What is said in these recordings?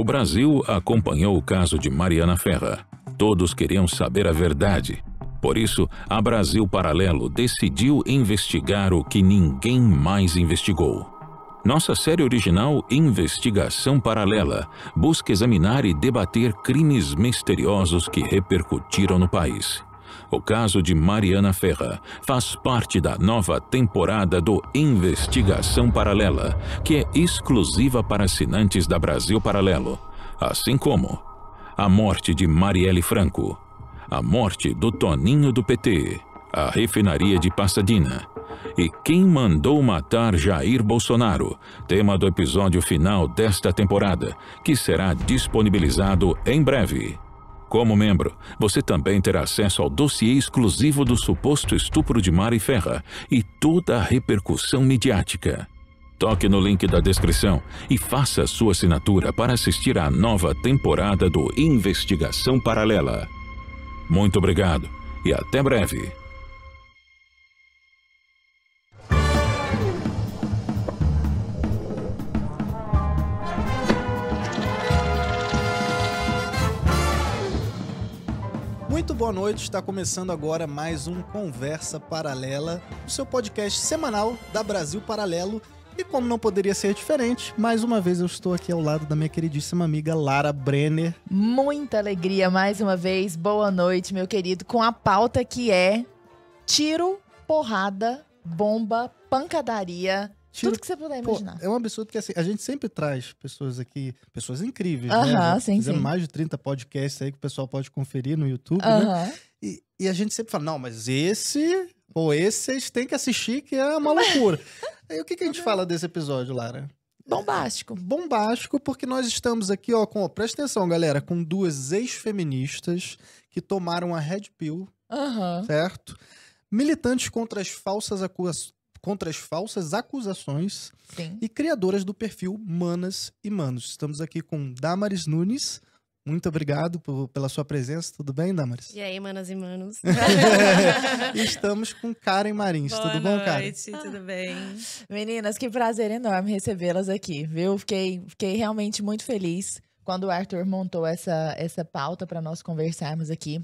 O Brasil acompanhou o caso de Mariana Ferra. Todos queriam saber a verdade. Por isso, a Brasil Paralelo decidiu investigar o que ninguém mais investigou. Nossa série original Investigação Paralela busca examinar e debater crimes misteriosos que repercutiram no país. O caso de Mariana Ferra faz parte da nova temporada do Investigação Paralela, que é exclusiva para assinantes da Brasil Paralelo, assim como a morte de Marielle Franco, a morte do Toninho do PT, a refinaria de Pasadena e quem mandou matar Jair Bolsonaro, tema do episódio final desta temporada, que será disponibilizado em breve. Como membro, você também terá acesso ao dossiê exclusivo do suposto estupro de Mari Ferra e toda a repercussão midiática. Toque no link da descrição e faça sua assinatura para assistir à nova temporada do Investigação Paralela. Muito obrigado e até breve. Muito boa noite, está começando agora mais um Conversa Paralela, o seu podcast semanal da Brasil Paralelo. E como não poderia ser diferente, mais uma vez eu estou aqui ao lado da minha queridíssima amiga Lara Brenner. Muita alegria mais uma vez. Boa noite, meu querido, com a pauta que é tiro, porrada, bomba, pancadaria tudo que você puder imaginar. Pô, é um absurdo que assim, a gente sempre traz pessoas aqui, pessoas incríveis, uh -huh, né? Sim, sim. mais de 30 podcasts aí que o pessoal pode conferir no YouTube, uh -huh. né? E, e a gente sempre fala, não, mas esse, pô, esse vocês têm que assistir que é uma loucura. aí o que, que a gente fala desse episódio, Lara? Bombástico. Bombástico, porque nós estamos aqui, ó, com. Ó, presta atenção, galera, com duas ex-feministas que tomaram a Red Pill, certo? Militantes contra as falsas acusações contra as falsas acusações Sim. e criadoras do perfil Manas e Manos. Estamos aqui com Damaris Nunes. Muito obrigado por, pela sua presença. Tudo bem, Damaris? E aí, manas e manos? Estamos com Karen Marins. Boa tudo bom, Karen? noite, tudo bem? Meninas, que prazer enorme recebê-las aqui, viu? Fiquei, fiquei realmente muito feliz quando o Arthur montou essa, essa pauta para nós conversarmos aqui.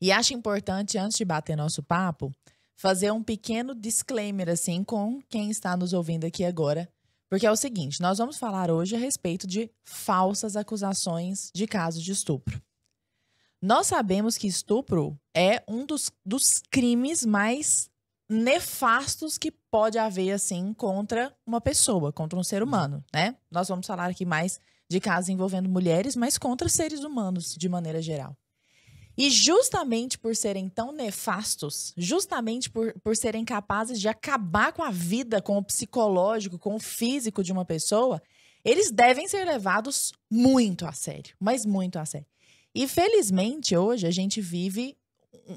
E acho importante, antes de bater nosso papo, fazer um pequeno disclaimer assim com quem está nos ouvindo aqui agora, porque é o seguinte, nós vamos falar hoje a respeito de falsas acusações de casos de estupro. Nós sabemos que estupro é um dos, dos crimes mais nefastos que pode haver assim contra uma pessoa, contra um ser humano, né? Nós vamos falar aqui mais de casos envolvendo mulheres, mas contra seres humanos de maneira geral. E justamente por serem tão nefastos, justamente por, por serem capazes de acabar com a vida, com o psicológico, com o físico de uma pessoa, eles devem ser levados muito a sério, mas muito a sério. E felizmente hoje a gente vive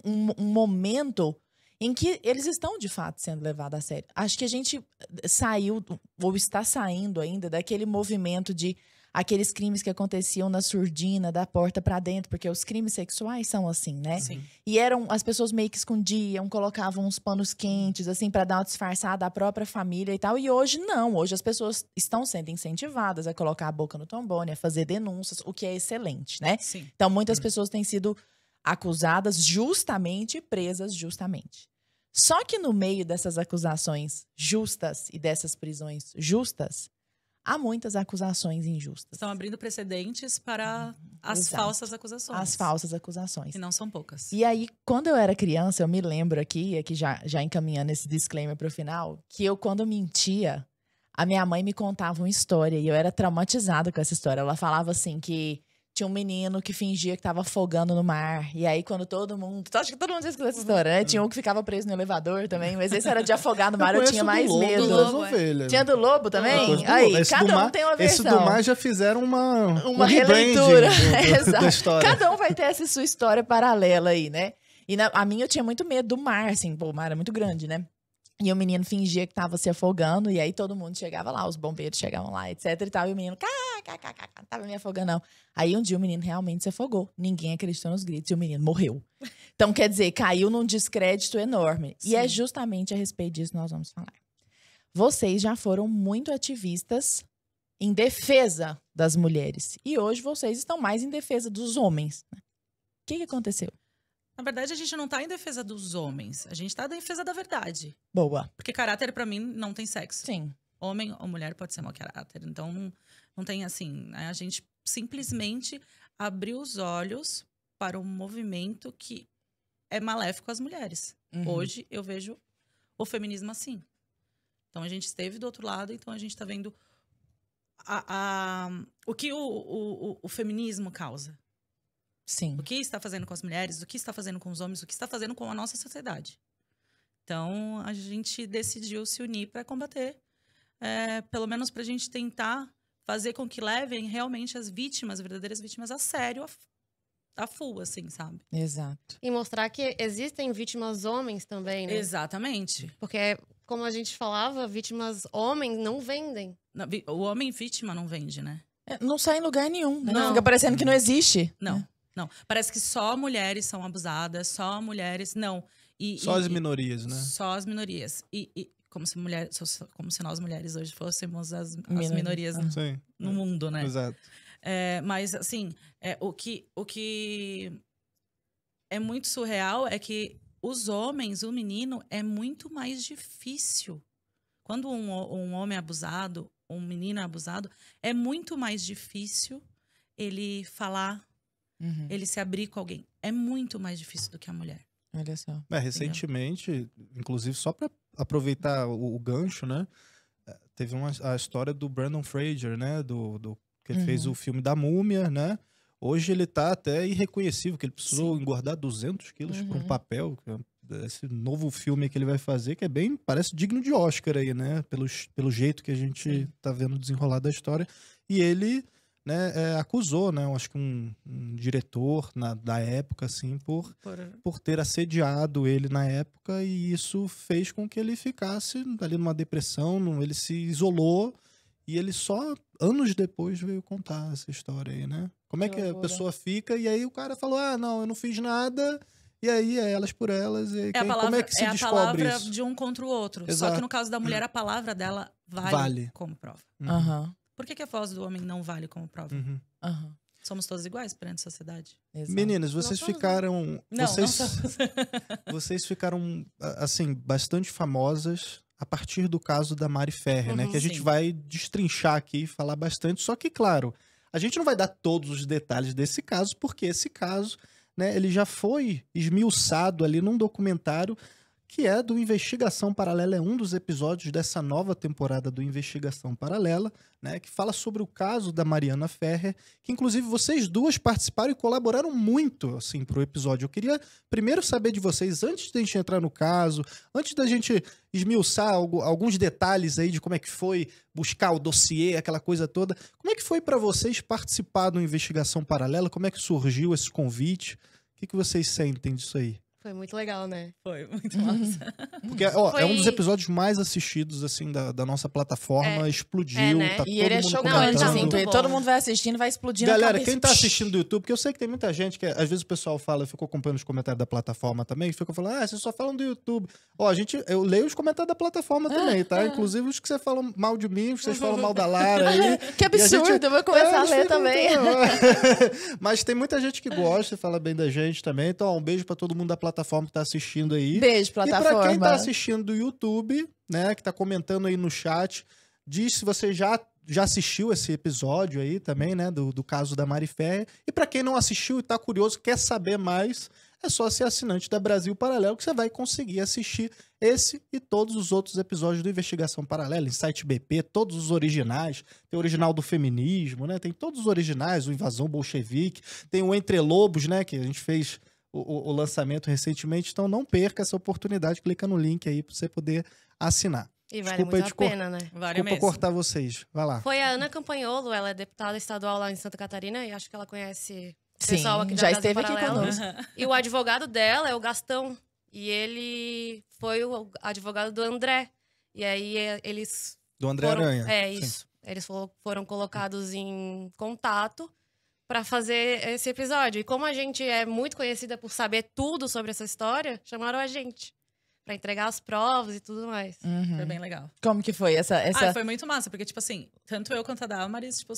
um, um momento em que eles estão de fato sendo levados a sério. Acho que a gente saiu ou está saindo ainda daquele movimento de aqueles crimes que aconteciam na surdina, da porta para dentro, porque os crimes sexuais são assim, né? Sim. E eram as pessoas meio que escondiam, colocavam uns panos quentes assim para dar uma disfarçada à própria família e tal. E hoje não, hoje as pessoas estão sendo incentivadas a colocar a boca no trombone, a fazer denúncias, o que é excelente, né? Sim. Então muitas uhum. pessoas têm sido acusadas justamente, presas justamente. Só que no meio dessas acusações justas e dessas prisões justas, há muitas acusações injustas. Estão abrindo precedentes para hum, as exato. falsas acusações. As falsas acusações. E não são poucas. E aí, quando eu era criança, eu me lembro aqui, aqui já, já encaminhando esse disclaimer para o final, que eu, quando mentia, a minha mãe me contava uma história e eu era traumatizada com essa história. Ela falava assim que tinha um menino que fingia que tava afogando no mar. E aí, quando todo mundo. Acho que todo mundo já escutou essa história, né? Tinha um que ficava preso no elevador também, mas esse era de afogar no mar, eu, eu tinha mais lobo, medo. Tinha do lobo ah, também? Do aí, cada um mar, tem uma versão. Esse do mar já fizeram uma. Uma um releitura. Exato. Da história. Cada um vai ter essa sua história paralela aí, né? E na, a minha eu tinha muito medo do mar, assim, pô, o mar é muito grande, né? E o menino fingia que tava se afogando, e aí todo mundo chegava lá, os bombeiros chegavam lá, etc e tal. E o menino, cara! Não tava me afogando, não. Aí um dia o menino realmente se afogou. Ninguém acreditou nos gritos e o menino morreu. Então, quer dizer, caiu num descrédito enorme. Sim. E é justamente a respeito disso que nós vamos falar. Vocês já foram muito ativistas em defesa das mulheres. E hoje vocês estão mais em defesa dos homens. Né? O que, que aconteceu? Na verdade, a gente não tá em defesa dos homens. A gente tá em defesa da verdade. Boa. Porque caráter, para mim, não tem sexo. Sim. Homem ou mulher pode ser mau caráter. Então, não tem assim, né, a gente simplesmente abriu os olhos para um movimento que é maléfico às mulheres. Uhum. Hoje eu vejo o feminismo assim. Então a gente esteve do outro lado, então a gente está vendo a, a, o que o, o, o, feminismo causa. Sim. O que está fazendo com as mulheres, o que está fazendo com os homens, o que está fazendo com a nossa sociedade. Então a gente decidiu se unir para combater, é, pelo menos para a gente tentar fazer com que levem realmente as vítimas, as verdadeiras vítimas, a sério, a, a full, assim, sabe? Exato. E mostrar que existem vítimas homens também, né? Exatamente. Porque, como a gente falava, vítimas homens não vendem. O homem vítima não vende, né? É, não sai em lugar nenhum. Né? Não. Fica parecendo que não existe. Não, né? não. Parece que só mulheres são abusadas, só mulheres. Não. E, só e, as minorias, né? Só as minorias. E, e, como se mulher, como se nós mulheres hoje fôssemos as, as minorias no, ah. no mundo, né? Exato. É, mas assim, é, o que o que é muito surreal é que os homens, o menino é muito mais difícil. Quando um, um homem é abusado, um menino é abusado, é muito mais difícil ele falar, uhum. ele se abrir com alguém. É muito mais difícil do que a mulher. Olha só. É, recentemente, legal. inclusive, só para aproveitar o, o, gancho, né? É, teve uma, a história do Brandon Fraser, né? Do, do que uhum. fez o filme da Múmia, né? Hoje ele tá até irreconhecível, que ele precisou Sim. engordar 200 quilos uhum. para é um papel. Esse novo filme que ele vai fazer, que é bem, parece digno de Oscar aí, né? Pelo, pelo jeito que a gente está tá vendo desenrolar da história. E ele né, é, acusou, né, acho que um, um diretor na, da época, assim, por, por... É. por ter assediado ele na época e isso fez com que ele ficasse ali numa depressão, num, ele se isolou e ele só anos depois veio contar essa história aí, né? Como é que a né? pessoa fica e aí o cara falou, ah, não, eu não fiz nada... E aí é elas por elas. E é quem, palavra, como é que se é descobre a palavra de um contra o outro. Exato. Só que no caso da mulher, a palavra dela vale, vale. como prova. Uhum. Por que, que a voz do homem não vale como prova? Uhum. Uhum. Somos todos iguais perante a sociedade. Exato. Meninas, né? vocês ficaram. Não, vocês, não vocês ficaram, assim, bastante famosas a partir do caso da Mari Ferrer, né? uhum, né? Que a gente sim. vai destrinchar aqui e falar bastante. Só que, claro, a gente não vai dar todos os detalhes desse caso, porque esse caso, né, ele já foi esmiuçado ali num documentário que é do Investigação Paralela, é um dos episódios dessa nova temporada do Investigação Paralela, né, que fala sobre o caso da Mariana Ferrer, que inclusive vocês duas participaram e colaboraram muito assim para o episódio. Eu queria primeiro saber de vocês antes de a gente entrar no caso, antes da gente esmiuçar alguns detalhes aí de como é que foi buscar o dossiê, aquela coisa toda. Como é que foi para vocês participar do Investigação Paralela? Como é que surgiu esse convite? O que, que vocês sentem disso aí? Foi muito legal, né? Foi muito massa. Porque ó, Foi... é um dos episódios mais assistidos, assim, da, da nossa plataforma. É. Explodiu, é, né? tá e todo ele mundo achou... Tá comentando. tá muito bom. Todo mundo vai assistindo, vai explodindo Galera, quem tá assistindo do YouTube, porque eu sei que tem muita gente que às vezes o pessoal fala, ficou acompanhando os comentários da plataforma também, ficou falando, ah, vocês só falam do YouTube. Ó, a gente, eu leio os comentários da plataforma ah, também, tá? Ah. Inclusive os que você fala mal de mim, os que vocês falam mal da Lara aí. que absurdo, gente... eu vou começar é, a ler também. Mas tem muita gente que gosta e fala bem da gente também, então ó, um beijo para todo mundo da plataforma plataforma que está assistindo aí. Beijo, plataforma. E para quem está assistindo do YouTube, né, que está comentando aí no chat, diz se você já já assistiu esse episódio aí também, né, do, do caso da Mari Ferreira. E para quem não assistiu e está curioso, quer saber mais, é só ser assinante da Brasil Paralelo que você vai conseguir assistir esse e todos os outros episódios do Investigação Paralela, Insight BP, todos os originais. Tem o original do feminismo, né? Tem todos os originais, o Invasão Bolchevique, tem o Entre Lobos, né? Que a gente fez o, o, lançamento recentemente, então não perca essa oportunidade, clica no link aí para você poder assinar. E vale Desculpa muito a pena, né? Vale Desculpa mesmo. cortar vocês. Vai lá. Foi a Ana Campanholo, ela é deputada estadual lá em Santa Catarina e acho que ela conhece o pessoal Sim, aqui da já esteve aqui conosco. E o advogado dela é o Gastão e ele foi o advogado do André. E aí é, eles do André foram... Aranha. É isso. Sim. Eles foram colocados em contato para fazer esse episódio. E como a gente é muito conhecida por saber tudo sobre essa história, chamaram a gente para entregar as provas e tudo mais. Uhum. Foi bem legal. Como que foi essa, essa... Ah, foi muito massa, porque, tipo assim, tanto eu quanto a Damaris, tipo,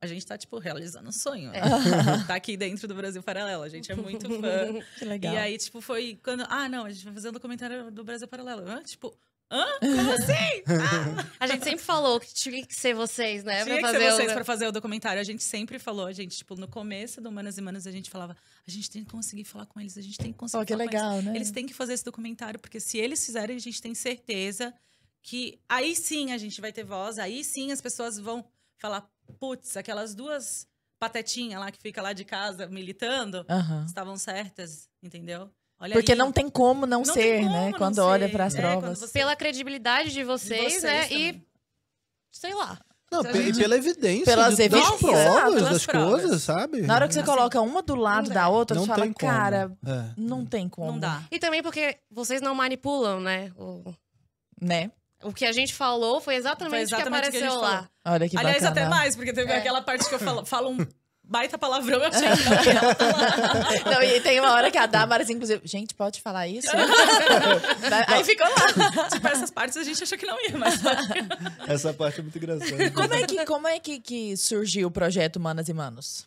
a gente tá, tipo, realizando um sonho. Né? tá aqui dentro do Brasil Paralelo, a gente é muito fã. que legal. E aí, tipo, foi quando... Ah, não, a gente vai fazer um documentário do Brasil Paralelo. Ah, tipo, Hã? Como assim? Ah! A gente sempre falou que tinha que ser vocês, né? Tinha pra fazer que ser vocês o... pra fazer o documentário. A gente sempre falou, a gente, tipo, no começo do Manas e Manas, a gente falava, a gente tem que conseguir falar com eles, a gente tem que conseguir oh, que legal, eles. né? Eles têm que fazer esse documentário, porque se eles fizerem, a gente tem certeza que aí sim a gente vai ter voz, aí sim as pessoas vão falar, putz, aquelas duas patetinhas lá que fica lá de casa militando, estavam certas, entendeu? Olha Porque aí. não tem como não, não ser, né, como né? Não quando ser, olha né, para as provas. Você... Pela credibilidade de vocês, de né, vocês né? Também. E sei lá. Não, e pela evidência. Pelas evidências. provas, das provas. coisas, sabe? Na hora que você coloca uma do lado da outra, não você fala, como. cara, é. não tem como. Não dá. E também porque vocês não manipulam, né? O... Né? O que a gente falou foi exatamente, o que apareceu que lá. Olha que Aliás, bacana. até mais, porque teve é. aquela parte que eu falo, falo um baita palavrão, eu achei que não falar. e tem uma hora que a Damaris, inclusive, gente, pode falar isso? Aí ficou lá. Tipo, essas partes a gente achou que não ia, mas. Essa parte é muito engraçada. Como é que, como é que, que surgiu o projeto Manas e Manos?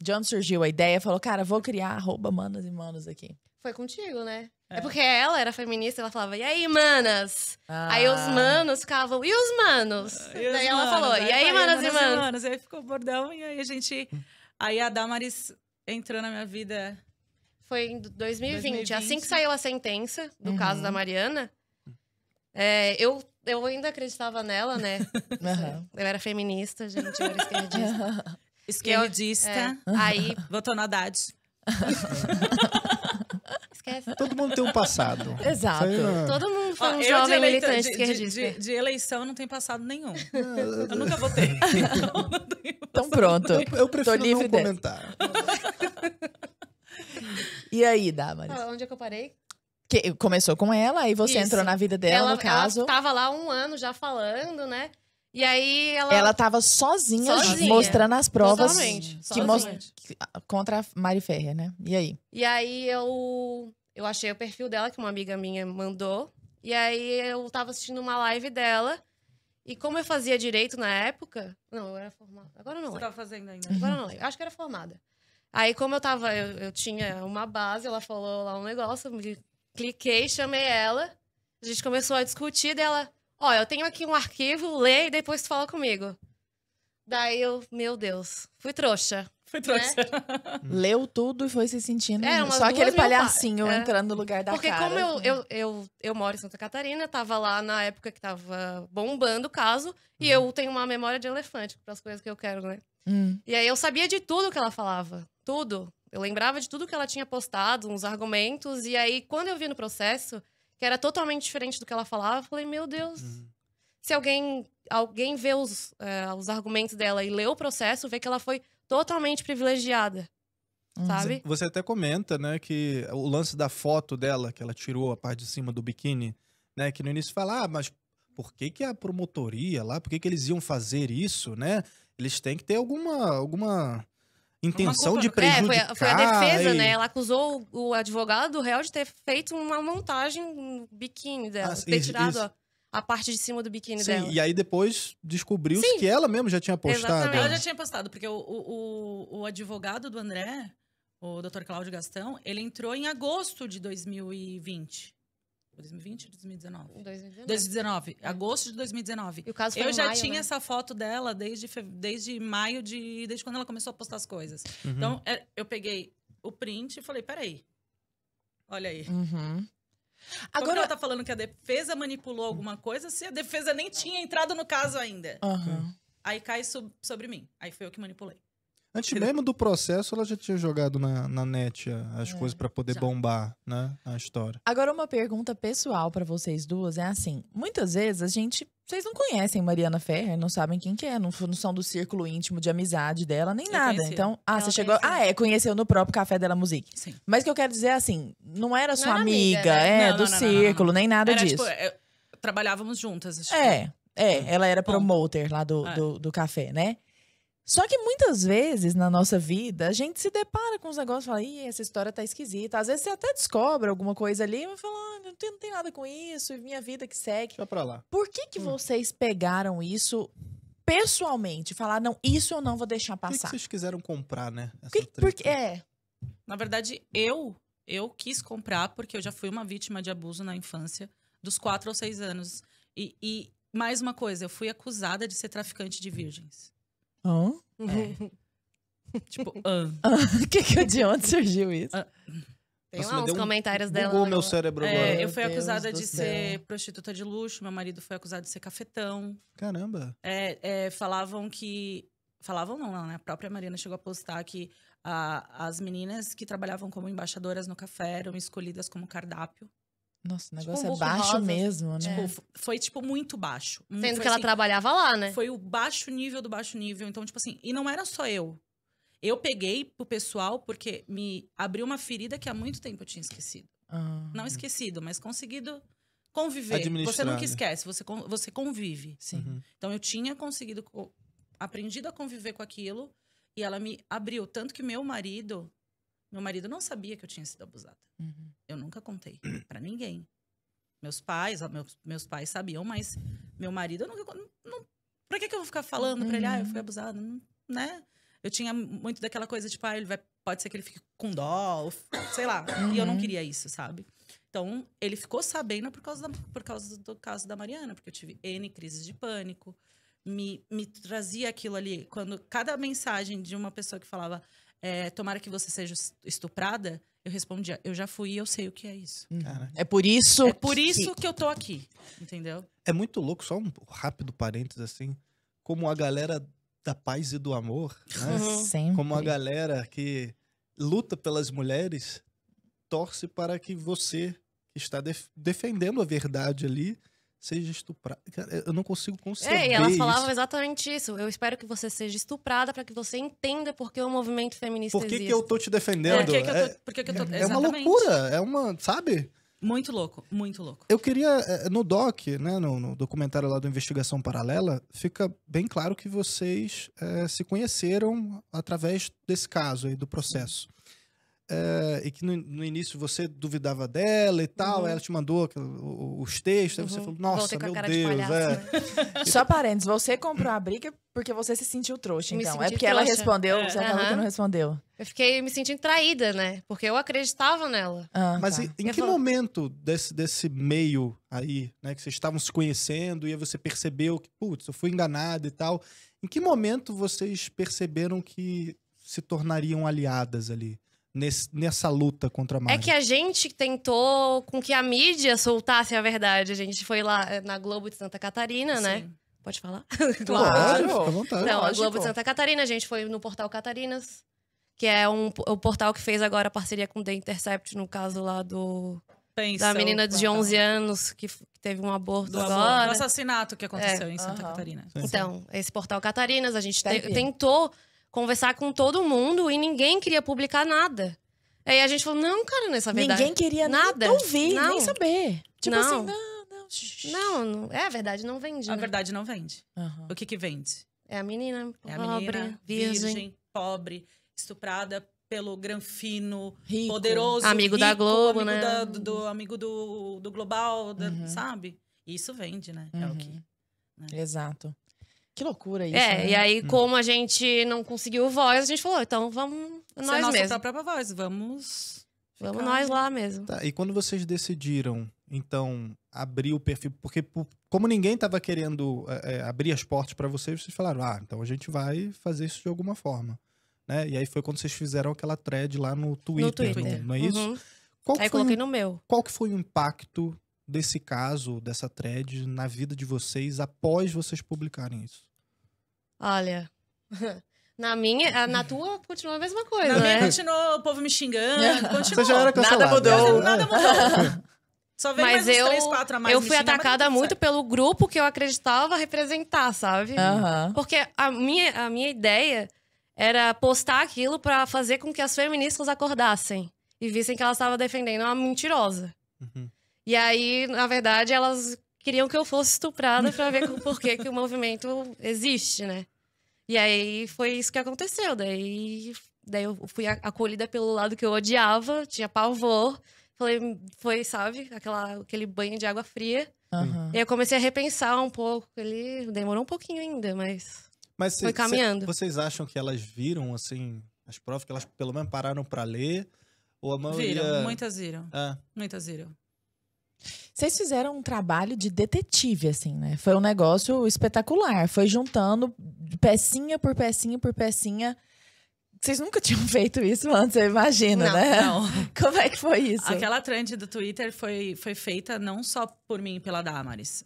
De onde surgiu a ideia? Falou, cara, vou criar arroba Manas e Manos aqui. Foi contigo, né? É. porque ela era feminista, ela falava, e aí, manas? Ah. Aí os manos ficavam, e os manos? Ah, e Daí ela falou, e aí, manas e manos? manos? E aí ficou bordão, e aí a gente. Aí a Damaris entrou na minha vida. Foi em 2020, 2020. assim que né? saiu a sentença do uhum. caso da Mariana. É, eu, eu ainda acreditava nela, né? Uhum. Eu era feminista, gente, eu era esquerdista. Esquerdista. Eu, é, aí. Votou na Haddad esquece. Todo mundo tem um passado. Exato. É- Todo mundo foi um Ó, jovem militante de, esquerdista. De, de, de, eleição não tem passado nenhum. eu nunca votei. Então, então pronto. Eu, eu prefiro livre não comentar. e aí, Damaris? onde é que eu parei? Que, começou com ela, aí você Isso. entrou na vida dela, ela, no caso. Ela tava lá um ano já falando, né? E aí ela. Ela tava sozinha, sozinha. mostrando as provas. Totalmente. Que Contra a Mari Ferrer, né? E aí? E aí eu. Eu achei o perfil dela, que uma amiga minha mandou. E aí eu tava assistindo uma live dela. E como eu fazia direito na época. Não, eu era formada. Agora não. Você estava fazendo ainda. Agora não lembro. Acho que era formada. Aí, como eu tava. Eu, eu tinha uma base, ela falou lá um negócio, me cliquei, chamei ela. A gente começou a discutir dela. Ó, eu tenho aqui um arquivo, lê e depois tu fala comigo. Daí eu, meu Deus, fui trouxa. Foi trouxa. Né? Leu tudo e foi se sentindo. É, Só aquele palhacinho é. entrando no lugar da Porque cara. Porque como eu, assim. eu, eu, eu, moro em Santa Catarina, tava lá na época que tava bombando o caso, hum. e uhum. eu tenho uma memória de elefante para as coisas que eu quero, né? Hum. E aí eu sabia de tudo que ela falava. Tudo. Eu lembrava de tudo que ela tinha postado, uns argumentos, e aí quando eu vi no processo, que era totalmente diferente do que ela falava. Eu falei, meu Deus. Uhum. Se alguém, alguém vê os, eh, os argumentos dela e lê o processo, vê que ela foi totalmente privilegiada. Uhum. Sabe? Você até comenta, né, que o lance da foto dela, que ela tirou a parte de cima do biquíni, né, que no início fala, ah, mas por que, que a promotoria lá, por que, que eles iam fazer isso, né? Eles têm que ter alguma, alguma intenção culpa... de prejudicar. É, foi, foi a, defesa, e... né? Ela acusou o, advogado do réu de ter feito uma montagem no biquíni dela, ah, ter isso, tirado isso. A, a parte de cima do biquíni Sim, dela. E aí depois descobriu-se que ela mesma já tinha postado. Exatamente. Ela já tinha postado, porque o, o, o advogado do André, o Dr. Cláudio Gastão, ele entrou em agosto de 2020. 2020 2019? 2019. 2019, é. agosto de 2019. E o caso foi Eu já maio, tinha né? essa foto dela desde, desde maio de. Desde quando ela começou a postar as coisas. Uhum. Então, é, eu peguei o print e falei, peraí. Olha aí. Uhum. Agora Como ela tá falando que a defesa manipulou alguma coisa se a defesa nem tinha entrado no caso ainda. Uhum. Aí cai sobre mim. Aí foi eu que manipulei. Antes Ele... mesmo do processo, ela já tinha jogado na, na net as é, coisas para poder já. bombar, né, a história. Agora uma pergunta pessoal para vocês duas é assim: muitas vezes a gente, vocês não conhecem Mariana Ferrer, não sabem quem que é, não, não são do círculo íntimo de amizade dela nem Eu nada. Conheci. Então, ah, você chegou, conheci. ah, é, conheceu no próprio café dela Musique. Sim. Mas o que eu quero dizer é assim, não era sua não amiga, amiga né? é não, do não, círculo, nem nada era, disso. Tipo, trabalhávamos juntas. acho É. É, ela era promoter lá do, é. do, do, café, né? Só que muitas vezes na nossa vida a gente se depara com os negócios e fala, Ih, essa história tá esquisita. Às vezes você até descobre alguma coisa ali e fala, ah, não, tem, não tem nada com isso, e minha vida que segue. Deixa pra lá. Por que, que hum. vocês pegaram isso pessoalmente? Falar, não, isso eu não vou deixar passar. Por que, que vocês quiseram comprar, né? Que, porque, é. Na verdade, eu, eu quis comprar porque eu já fui uma vítima de abuso na infância, dos quatro ou seis anos. E, e mais uma coisa, eu fui acusada de ser traficante de virgens. Hã? É. tipo, hã? O que, que, de onde surgiu isso? Tem Nossa, lá uns comentários dela. Bugou meu cérebro é, eu fui Deus acusada de céu. ser prostituta de luxo, meu marido foi acusado de ser cafetão. Caramba. É, é, falavam que. Falavam não, não, né? A própria Marina chegou a postar que a, as meninas que trabalhavam como embaixadoras no café eram escolhidas como cardápio. Nossa, o tipo, negócio tipo, é baixo rosa, mesmo, né? Tipo, foi, tipo, muito baixo. Hum, Sendo que assim, ela trabalhava lá, né? Foi o baixo nível do baixo nível. Então, tipo assim, e não era só eu. Eu peguei pro pessoal porque me abriu uma ferida que há muito tempo eu tinha esquecido. Ah. Não esquecido, mas conseguido conviver. Você nunca né? esquece, você, você convive. Sim. Uhum. Então, eu tinha conseguido, aprendido a conviver com aquilo e ela me abriu. Tanto que meu marido, meu marido não sabia que eu tinha sido abusada. Uhum. Eu nunca contei para ninguém. Meus pais, meus, meus pais sabiam, mas meu marido, eu nunca. Não, não, pra que, que eu vou ficar falando uhum. pra ele, ah, eu fui uhum. abusada, né? Eu tinha muito daquela coisa, tipo, ah, ele vai, pode ser que ele fique com dó, ou, sei lá. Uhum. E eu não uhum. queria isso, sabe? Então, ele ficou sabendo por causa, da, por causa do caso da Mariana, porque eu tive N crises de pânico. Me, me trazia aquilo ali. Quando cada mensagem de uma pessoa que falava, é, tomara que você seja estuprada, eu respondia, eu já fui e eu sei o que é isso. Uhum. é por isso. É por isso que... que eu tô aqui, entendeu? É muito louco, só um rápido parênteses assim, como a galera da paz e do amor, né? Uhum. Como a galera que luta pelas mulheres torce para que você está def defendendo a verdade ali seja estuprada. Cara, eu não consigo conceber. É, e elas falavam isso. exatamente isso. Eu espero que você seja estuprada para que você entenda por que o movimento feminista por que existe. Por que eu tô te defendendo? É, por que, que eu tô, é, que eu tô... É, é uma loucura, é uma, sabe? Muito louco, muito louco. Eu queria, é, no doc, né, no, no documentário lá do Investigação Paralela, fica bem claro que vocês é, se conheceram através desse caso aí, do processo é, e que no, no, início você duvidava dela e tal, uhum. ela te mandou os textos, uhum. aí você uhum. falou, nossa, meu Deus. De palhaço, é. né? Só parênteses, você comprou a briga porque você se sentiu trouxa, então. É porque trouxa. ela respondeu, é. você acabou que não respondeu. Eu fiquei me sentindo traída, né? Porque eu acreditava nela. Ah, tá. Mas tá. em, em que falou... momento desse, desse meio aí, né, que vocês estavam se conhecendo e você percebeu que, putz, eu fui enganada e tal, em que momento vocês perceberam que se tornariam aliadas ali? nesse, nessa luta contra a máfia. É que a gente tentou com que a mídia soltasse a verdade. A gente foi lá eh, na Globo de Santa Catarina, né? Sim. né? Pode falar? Claro, fica à vontade. Então, a Globo de Santa Catarina, a gente foi no portal Catarinas, que é um, o portal que fez agora a parceria com The Intercept, no caso lá do da menina de 11 anos que teve um aborto do agora. Do assassinato que aconteceu é, em Santa Catarina. Então, esse portal Catarinas, a gente te, tentou conversar com todo mundo e ninguém queria publicar nada. Aí a gente falou, não, cara, nessa é verdade. Ninguém queria nada. ouvir, não. nem saber. Tipo não. assim, não, não. Não, é a verdade, não vende. A né? verdade não vende. Uhum. O que que vende? É a menina é a pobre, menina, virgem. virgem. pobre, estuprada pelo granfino, rico. poderoso, amigo rico, da Globo, amigo né? Da, do, do, amigo do, do global, da, uhum. sabe? Isso vende, né? Uhum. É o que. Uhum. Né? Exato. Que loucura isso. É, né? e aí, hum. como a gente não conseguiu voz, a gente falou, então vamos Essa é nós é nossa mesmos. nossa própria voz, vamos. Vamos ficar... nós lá mesmo. Tá, e quando vocês decidiram, então, abrir o perfil, porque como ninguém estava querendo é, abrir as portas para vocês, vocês falaram, ah, então a gente vai fazer isso de alguma forma. Né? E aí foi quando vocês fizeram aquela thread lá no Twitter, no Twitter. não é uhum. isso? Qual aí coloquei um, no meu. Qual que foi o impacto desse caso, dessa thread, na vida de vocês após vocês publicarem isso? Olha. Na minha, na tua continua a mesma coisa. Na né? minha continuou o povo me xingando, continuou. Você já era cancelado. Né? Nada mudou. Nada mudou. Só veio Mas mais eu, três, quatro a mais. Eu fui tá atacada muito pelo grupo que eu acreditava representar, sabe? Porque a minha, a minha ideia era postar aquilo para fazer com que as feministas acordassem e vissem que ela estava defendendo uma mentirosa. Uhum. E aí, na verdade, elas queriam que eu fosse estuprada para ver por que que o movimento existe, né? E aí foi isso que aconteceu. Daí, daí eu fui acolhida pelo lado que eu odiava, tinha pavor. Falei, foi, sabe, aquela, aquele banho de água fria. Uhum. E eu comecei a repensar um pouco. Ele demorou um pouquinho ainda, mas, mas cê, foi caminhando. Cê, vocês acham que elas viram, assim, as provas, que elas pelo menos pararam para ler? Ou a maioria... Viram, muitas viram. Ah. Muitas viram. Vocês fizeram um trabalho de detetive, assim, né? Foi um negócio espetacular. Foi juntando pecinha por pecinha por pecinha. Vocês nunca tinham feito isso antes, eu imagino, não, né? Não. Como é que foi isso? Aquela trend do Twitter foi, foi feita não só por mim e pela Damaris.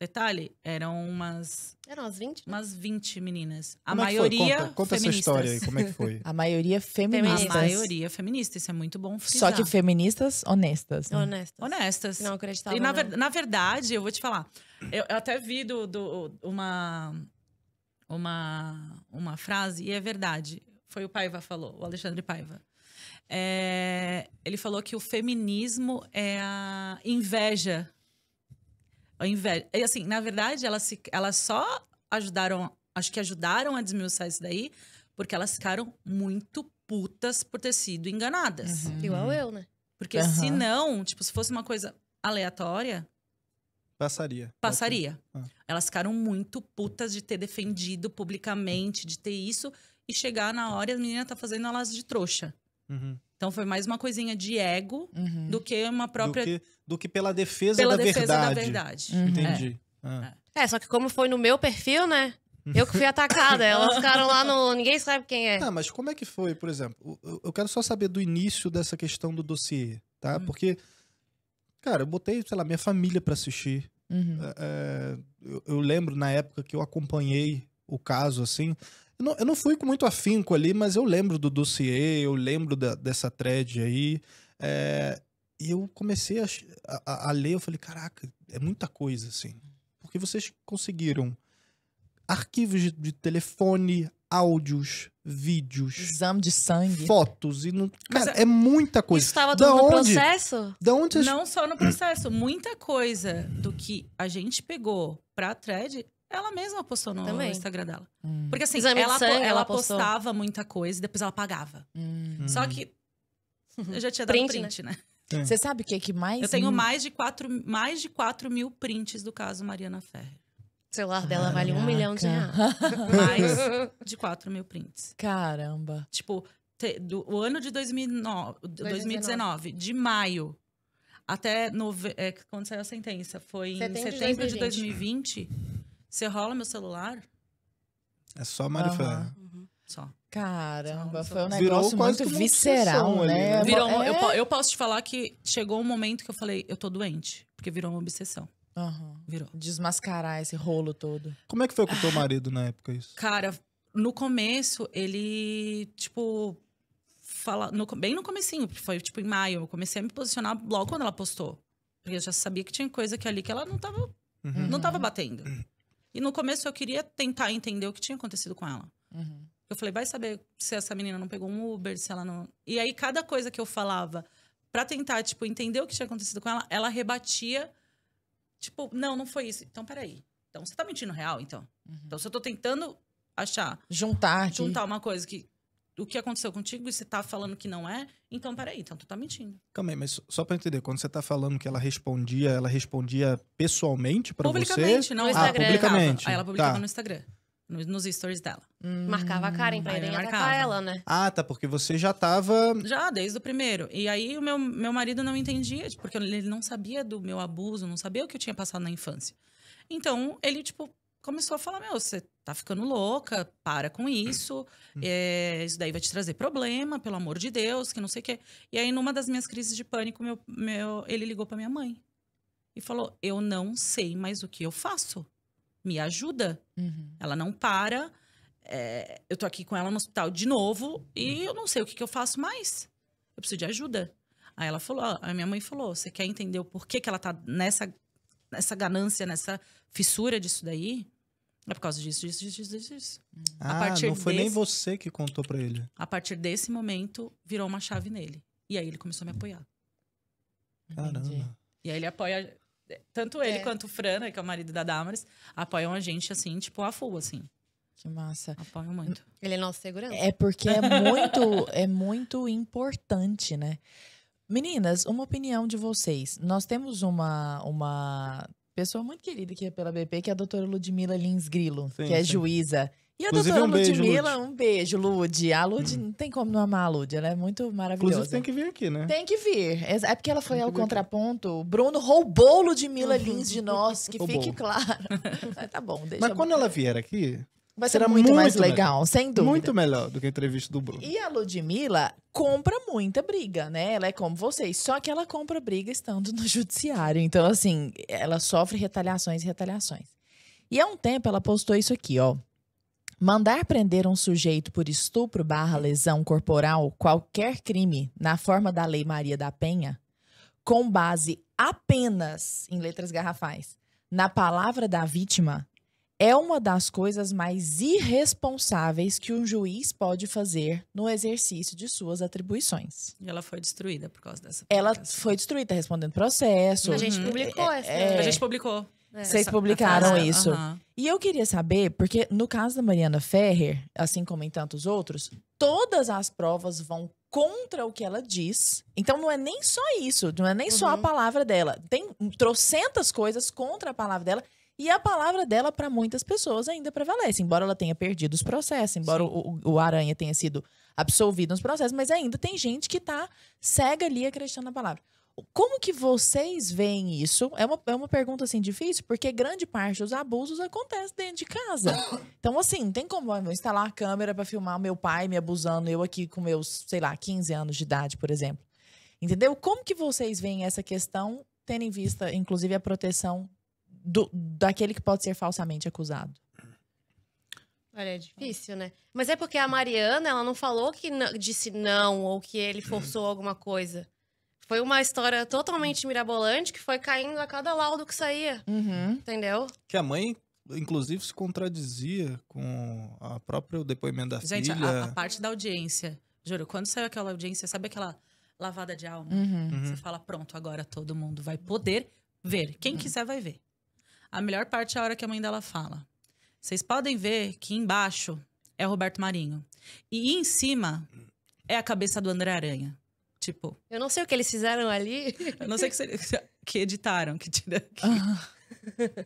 Detalhe, eram umas. Eram umas 20? Né? Umas 20 meninas. A como é maioria. É conta, conta essa história aí, como é que foi? A maioria feministas. A maioria feminista, isso é muito bom frisar. Só que feministas honestas. Né? Honestas. Honestas. Não acreditava. E na, ver, na verdade, eu vou te falar. Eu, eu até vi do, do, uma, uma, uma frase, e é verdade. Foi o Paiva falou, o Alexandre Paiva. É, ele falou que o feminismo é a inveja ao invés, e assim, na verdade, elas, se, elas só ajudaram, acho que ajudaram a desmiuçar isso daí, porque elas ficaram muito putas por ter sido enganadas. Uhum. uhum. Igual eu, né? Porque uhum. se não, tipo, se fosse uma coisa aleatória, Passaria. Passaria. Ah. Elas ficaram muito putas de ter defendido publicamente, de ter isso, e chegar na hora e a menina tá fazendo elas de trouxa. Uhum. Então foi mais uma coisinha de ego uhum. do que uma própria. Do que, do que pela defesa pela da defesa verdade. da verdade. Uhum. Entendi. É. Ah. é. só que como foi no meu perfil, né? Uhum. Eu que fui atacada, elas ficaram lá no. Ninguém sabe quem é. Não, mas como é que foi, por exemplo? Eu quero só saber do início dessa questão do dossiê, tá? Uhum. Porque, cara, eu botei, sei lá, minha família para assistir. Uhum. É, é, eu, eu lembro na época que eu acompanhei o caso, assim. Eu não, eu não fui com muito afinco ali, mas eu lembro do dossiê, eu lembro da, dessa thread aí. É, e eu comecei a, a, a, ler, eu falei, caraca, é muita coisa, assim. Porque vocês conseguiram arquivos de, de telefone, áudios, vídeos. Exame de sangue. Fotos. E não... Cara, é muita coisa. Isso estava tudo no onde? processo? Da onde Não só no processo. Muita coisa do que a gente pegou pra thread ela mesma postou no Também. Instagram dela. Hum. Porque assim, Exame ela, sangue, ela, postava muita coisa e depois ela pagava Hum. Só hum. que eu já tinha dado print, né? print né? né? Você sabe o que, é que mais? Eu tenho mais de, 4, mais de quatro mil prints do caso Mariana Ferrer. O celular dela Caraca. vale um milhão de reais. mais de 4 mil prints. Caramba. Tipo, te, do, o ano de 2009, 2019, de maio até nove, é, quando saiu a sentença, foi setembro em setembro de 2020, de 2020 você rola meu celular? É só Marifã. Uhum. Só. Caramba, só, foi um negócio muito visceral, né? né? Virou é... eu, eu, posso te falar que chegou um momento que eu falei, eu tô doente, porque virou uma obsessão. Uhum. Virou. Desmascarar esse rolo todo. Como é que foi com o teu marido na época isso? Cara, no começo, ele, tipo, fala, no, bem no comecinho, foi tipo em maio, eu comecei a me posicionar logo quando ela postou. Porque eu já sabia que tinha coisa que ali que ela não tava, uhum. não tava batendo. E no começo eu queria tentar entender o que tinha acontecido com ela. Uhum. Eu falei, vai saber se essa menina não pegou um Uber, se ela não. E aí, cada coisa que eu falava para tentar, tipo, entender o que tinha acontecido com ela, ela rebatia, tipo, não, não foi isso. Então, peraí. Então, você tá mentindo real, então? Uhum. Então, se eu tô tentando achar. Juntar. Juntar uma coisa que o que aconteceu contigo e você tá falando que não é, então peraí, então tu tá mentindo. Calma aí, mas só pra entender, quando você tá falando que ela respondia, ela respondia pessoalmente pra publicamente, você? Publicamente, não no ah, Instagram. Ah, publicamente. Aí ela tá. publicava tá. no Instagram nos stories dela. Hum. Marcava a Karen pra irem atacar ela, né? Ah, tá, porque você já tava... Já, desde o primeiro. E aí, o meu, meu marido não entendia, porque ele não sabia do meu abuso, não sabia o que eu tinha passado na infância. Então, ele, tipo, começou a falar, meu, você tá ficando louca, para com isso, hum. é, isso daí vai te trazer problema, pelo amor de Deus, que não sei o quê. E aí, numa das minhas crises de pânico, meu, meu, ele ligou para minha mãe e falou: Eu não sei mais o que eu faço. Me ajuda. Uhum. Ela não para. É, eu tô aqui com ela no hospital de novo e uhum. eu não sei o que, que eu faço mais. Eu preciso de ajuda. Aí ela falou, a minha mãe falou: você quer entender o porquê que ela tá nessa, nessa ganância, nessa fissura disso daí? É por causa disso, disso, disso, disso, disso. Ah, a partir não foi desse, nem você que contou para ele. A partir desse momento, virou uma chave nele. E aí ele começou a me apoiar. Caramba. Entendi. E aí ele apoia. Tanto ele é. quanto o Fran, que é o marido da Damaris, apoiam a gente, assim, tipo, a full, assim. Que massa. Apoiam muito. Ele é nosso segurança. É porque é muito, é muito importante, né? Meninas, uma opinião de vocês. Nós temos uma, uma pessoa muito querida aqui é pela BP, que é a doutora Ludmila Lins Grilo, sim, que é sim. juíza. E a Inclusive, doutora um Ludmilla, beijo, um beijo, Lud. A Lud, hum. não tem como não amar a Lud, ela é muito maravilhosa. Inclusive, tem que vir aqui, né? Tem que vir. É, é porque ela foi ao contraponto. O Bruno roubou Ludmilla Lins de nós, que roubou. fique claro. tá bom, deixa Mas quando ela vier aqui, Vai ser muito, muito, mais legal, sem dúvida. Muito melhor do que a entrevista do Bruno. E a Ludmilla compra muita briga, né? Ela é como vocês, só que ela compra briga estando no judiciário. Então, assim, ela sofre retaliações e retaliações. E há um tempo ela postou isso aqui, ó. Mandar prender um sujeito por estupro barra lesão corporal, qualquer crime, na forma da Lei Maria da Penha, com base apenas, em letras garrafais, na palavra da vítima, é uma das coisas mais irresponsáveis que um juiz pode fazer no exercício de suas atribuições. E ela foi destruída por causa dessa. Ela foi destruída respondendo processo. A gente uhum. publicou é, essa. É, a é. gente publicou. Vocês essa, publicaram essa, isso. Uhum. E eu queria saber, porque no caso da Mariana Ferrer, assim como em tantos outros, todas as provas vão contra o que ela diz. Então não é nem só isso, não é nem uhum. só a uhum. palavra dela. Tem trocentas coisas contra a palavra dela e a palavra dela, para muitas pessoas, ainda prevalece. Embora ela tenha perdido os processos, embora o, o, Aranha tenha sido absolvido nos processos, mas ainda tem gente que está cega ali acreditando na palavra. Como que vocês veem isso? É uma, é uma pergunta, assim, difícil, porque grande parte dos abusos acontece dentro de casa. Então, assim, não tem como eu instalar a câmera para filmar meu pai me abusando, eu aqui com meus, sei lá, 15 anos de idade, por exemplo. Entendeu? Como que vocês veem essa questão, tendo em vista, inclusive, a proteção do, daquele que pode ser falsamente acusado. Olha, é difícil, né? Mas é porque a Mariana, ela não falou que disse não ou que ele forçou alguma coisa. Foi uma história totalmente mirabolante que foi caindo a cada laudo que saía. Uhum. Entendeu? Que a mãe, inclusive, se contradizia com a própria depoimento da Gente, filha. Gente, a, a, parte da audiência. Juro, quando saiu aquela audiência, sabe aquela lavada de alma? Uhum. Você fala, pronto, agora todo mundo vai poder ver. Quem uhum. quiser vai ver. A melhor parte é a hora que a mãe dela fala. Vocês podem ver que embaixo é Roberto Marinho. E em cima é a cabeça do André Aranha. Tipo. Eu não sei o que eles fizeram ali. Eu não sei o que, que editaram, que tiraram.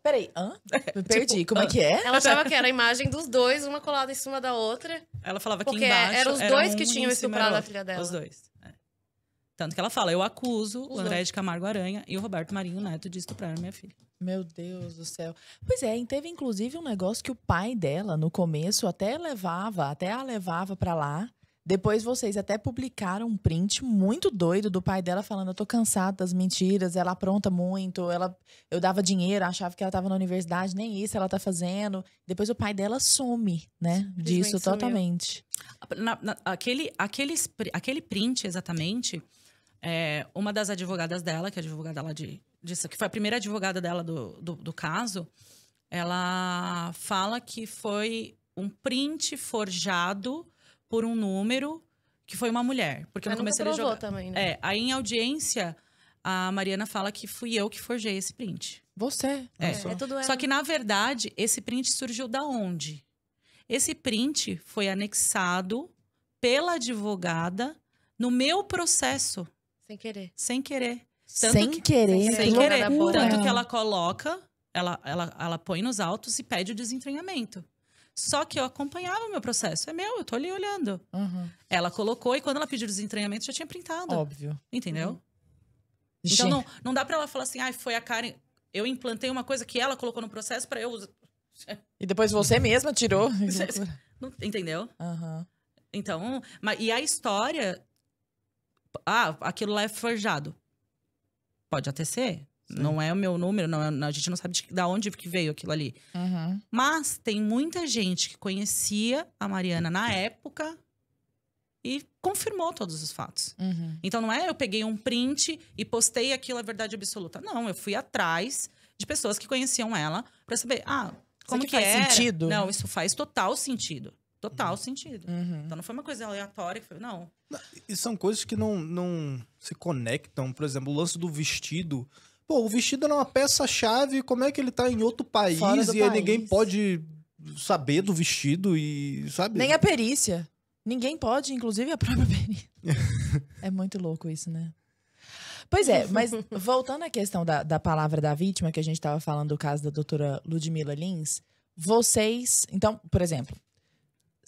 Peraí, hã? É, Me perdi, tipo, como é que é? Ela achava que era a imagem dos dois, uma colada em cima da outra. Ela falava que embaixo. Porque eram os dois um que tinham estuprado a filha dela. Os dois. Tanto que ela fala, eu acuso o André de Camargo Aranha e o Roberto Marinho Neto de estuprar minha filha. Meu Deus do céu. Pois é, teve inclusive um negócio que o pai dela, no começo, até levava, até a levava para lá. Depois vocês até publicaram um print muito doido do pai dela falando: Eu tô cansada das mentiras, ela apronta muito, ela eu dava dinheiro, achava que ela tava na universidade, nem isso ela tá fazendo. Depois o pai dela some, né? Disso sumiu. totalmente. Na, na, aquele, aquele, aquele print, exatamente, é, uma das advogadas dela, que é advogada lá de, que foi a primeira advogada dela do, do, do caso, ela fala que foi um print forjado por um número que foi uma mulher. Porque eu comecei a jogar. também, né? É, aí em audiência, a Mariana fala que fui eu que forjei esse print. Você? É. é, é tudo ela. Só que, na verdade, esse print surgiu da onde? Esse print foi anexado pela advogada no meu processo. Sem querer. Sem querer. Tanto sem que, querer. Sem querer. Tanto que ela coloca, ela, ela, ela põe nos autos e pede o desentranhamento. Só que eu acompanhava o meu processo. É meu, eu tô ali olhando. Uhum. Ela colocou e quando ela pediu o desentranhamento, já tinha printado. Óbvio. Entendeu? Uhum. Então não, não dá para ela falar assim, ai, ah, foi a Karen. Eu implantei uma coisa que ela colocou no processo para eu. E depois você mesma tirou. Entendeu? Uhum. Então, e a história ah, aquilo lá é forjado. Pode até ser. Sim. Não é o meu número, não é, a gente não sabe de, de onde que veio aquilo ali. Uhum. Mas tem muita gente que conhecia a Mariana na época e confirmou todos os fatos. Uhum. Então não é eu peguei um print e postei aquilo é verdade absoluta. Não, eu fui atrás de pessoas que conheciam ela para saber, ah, como isso que faz era? sentido? Não, isso faz total sentido total uhum. sentido. Uhum. Então não foi uma coisa aleatória, foi, não. E são coisas que não, não se conectam. Por exemplo, o lance do vestido. Pô, o vestido era uma peça-chave, como é que ele tá em outro país e país. ninguém pode saber do vestido e, sabe? Nem a perícia. Ninguém pode, inclusive a própria perícia. é muito louco isso, né? Pois é, mas voltando à questão da, da palavra da vítima, que a gente estava falando do caso da doutora Ludmila Lins, vocês. Então, por exemplo,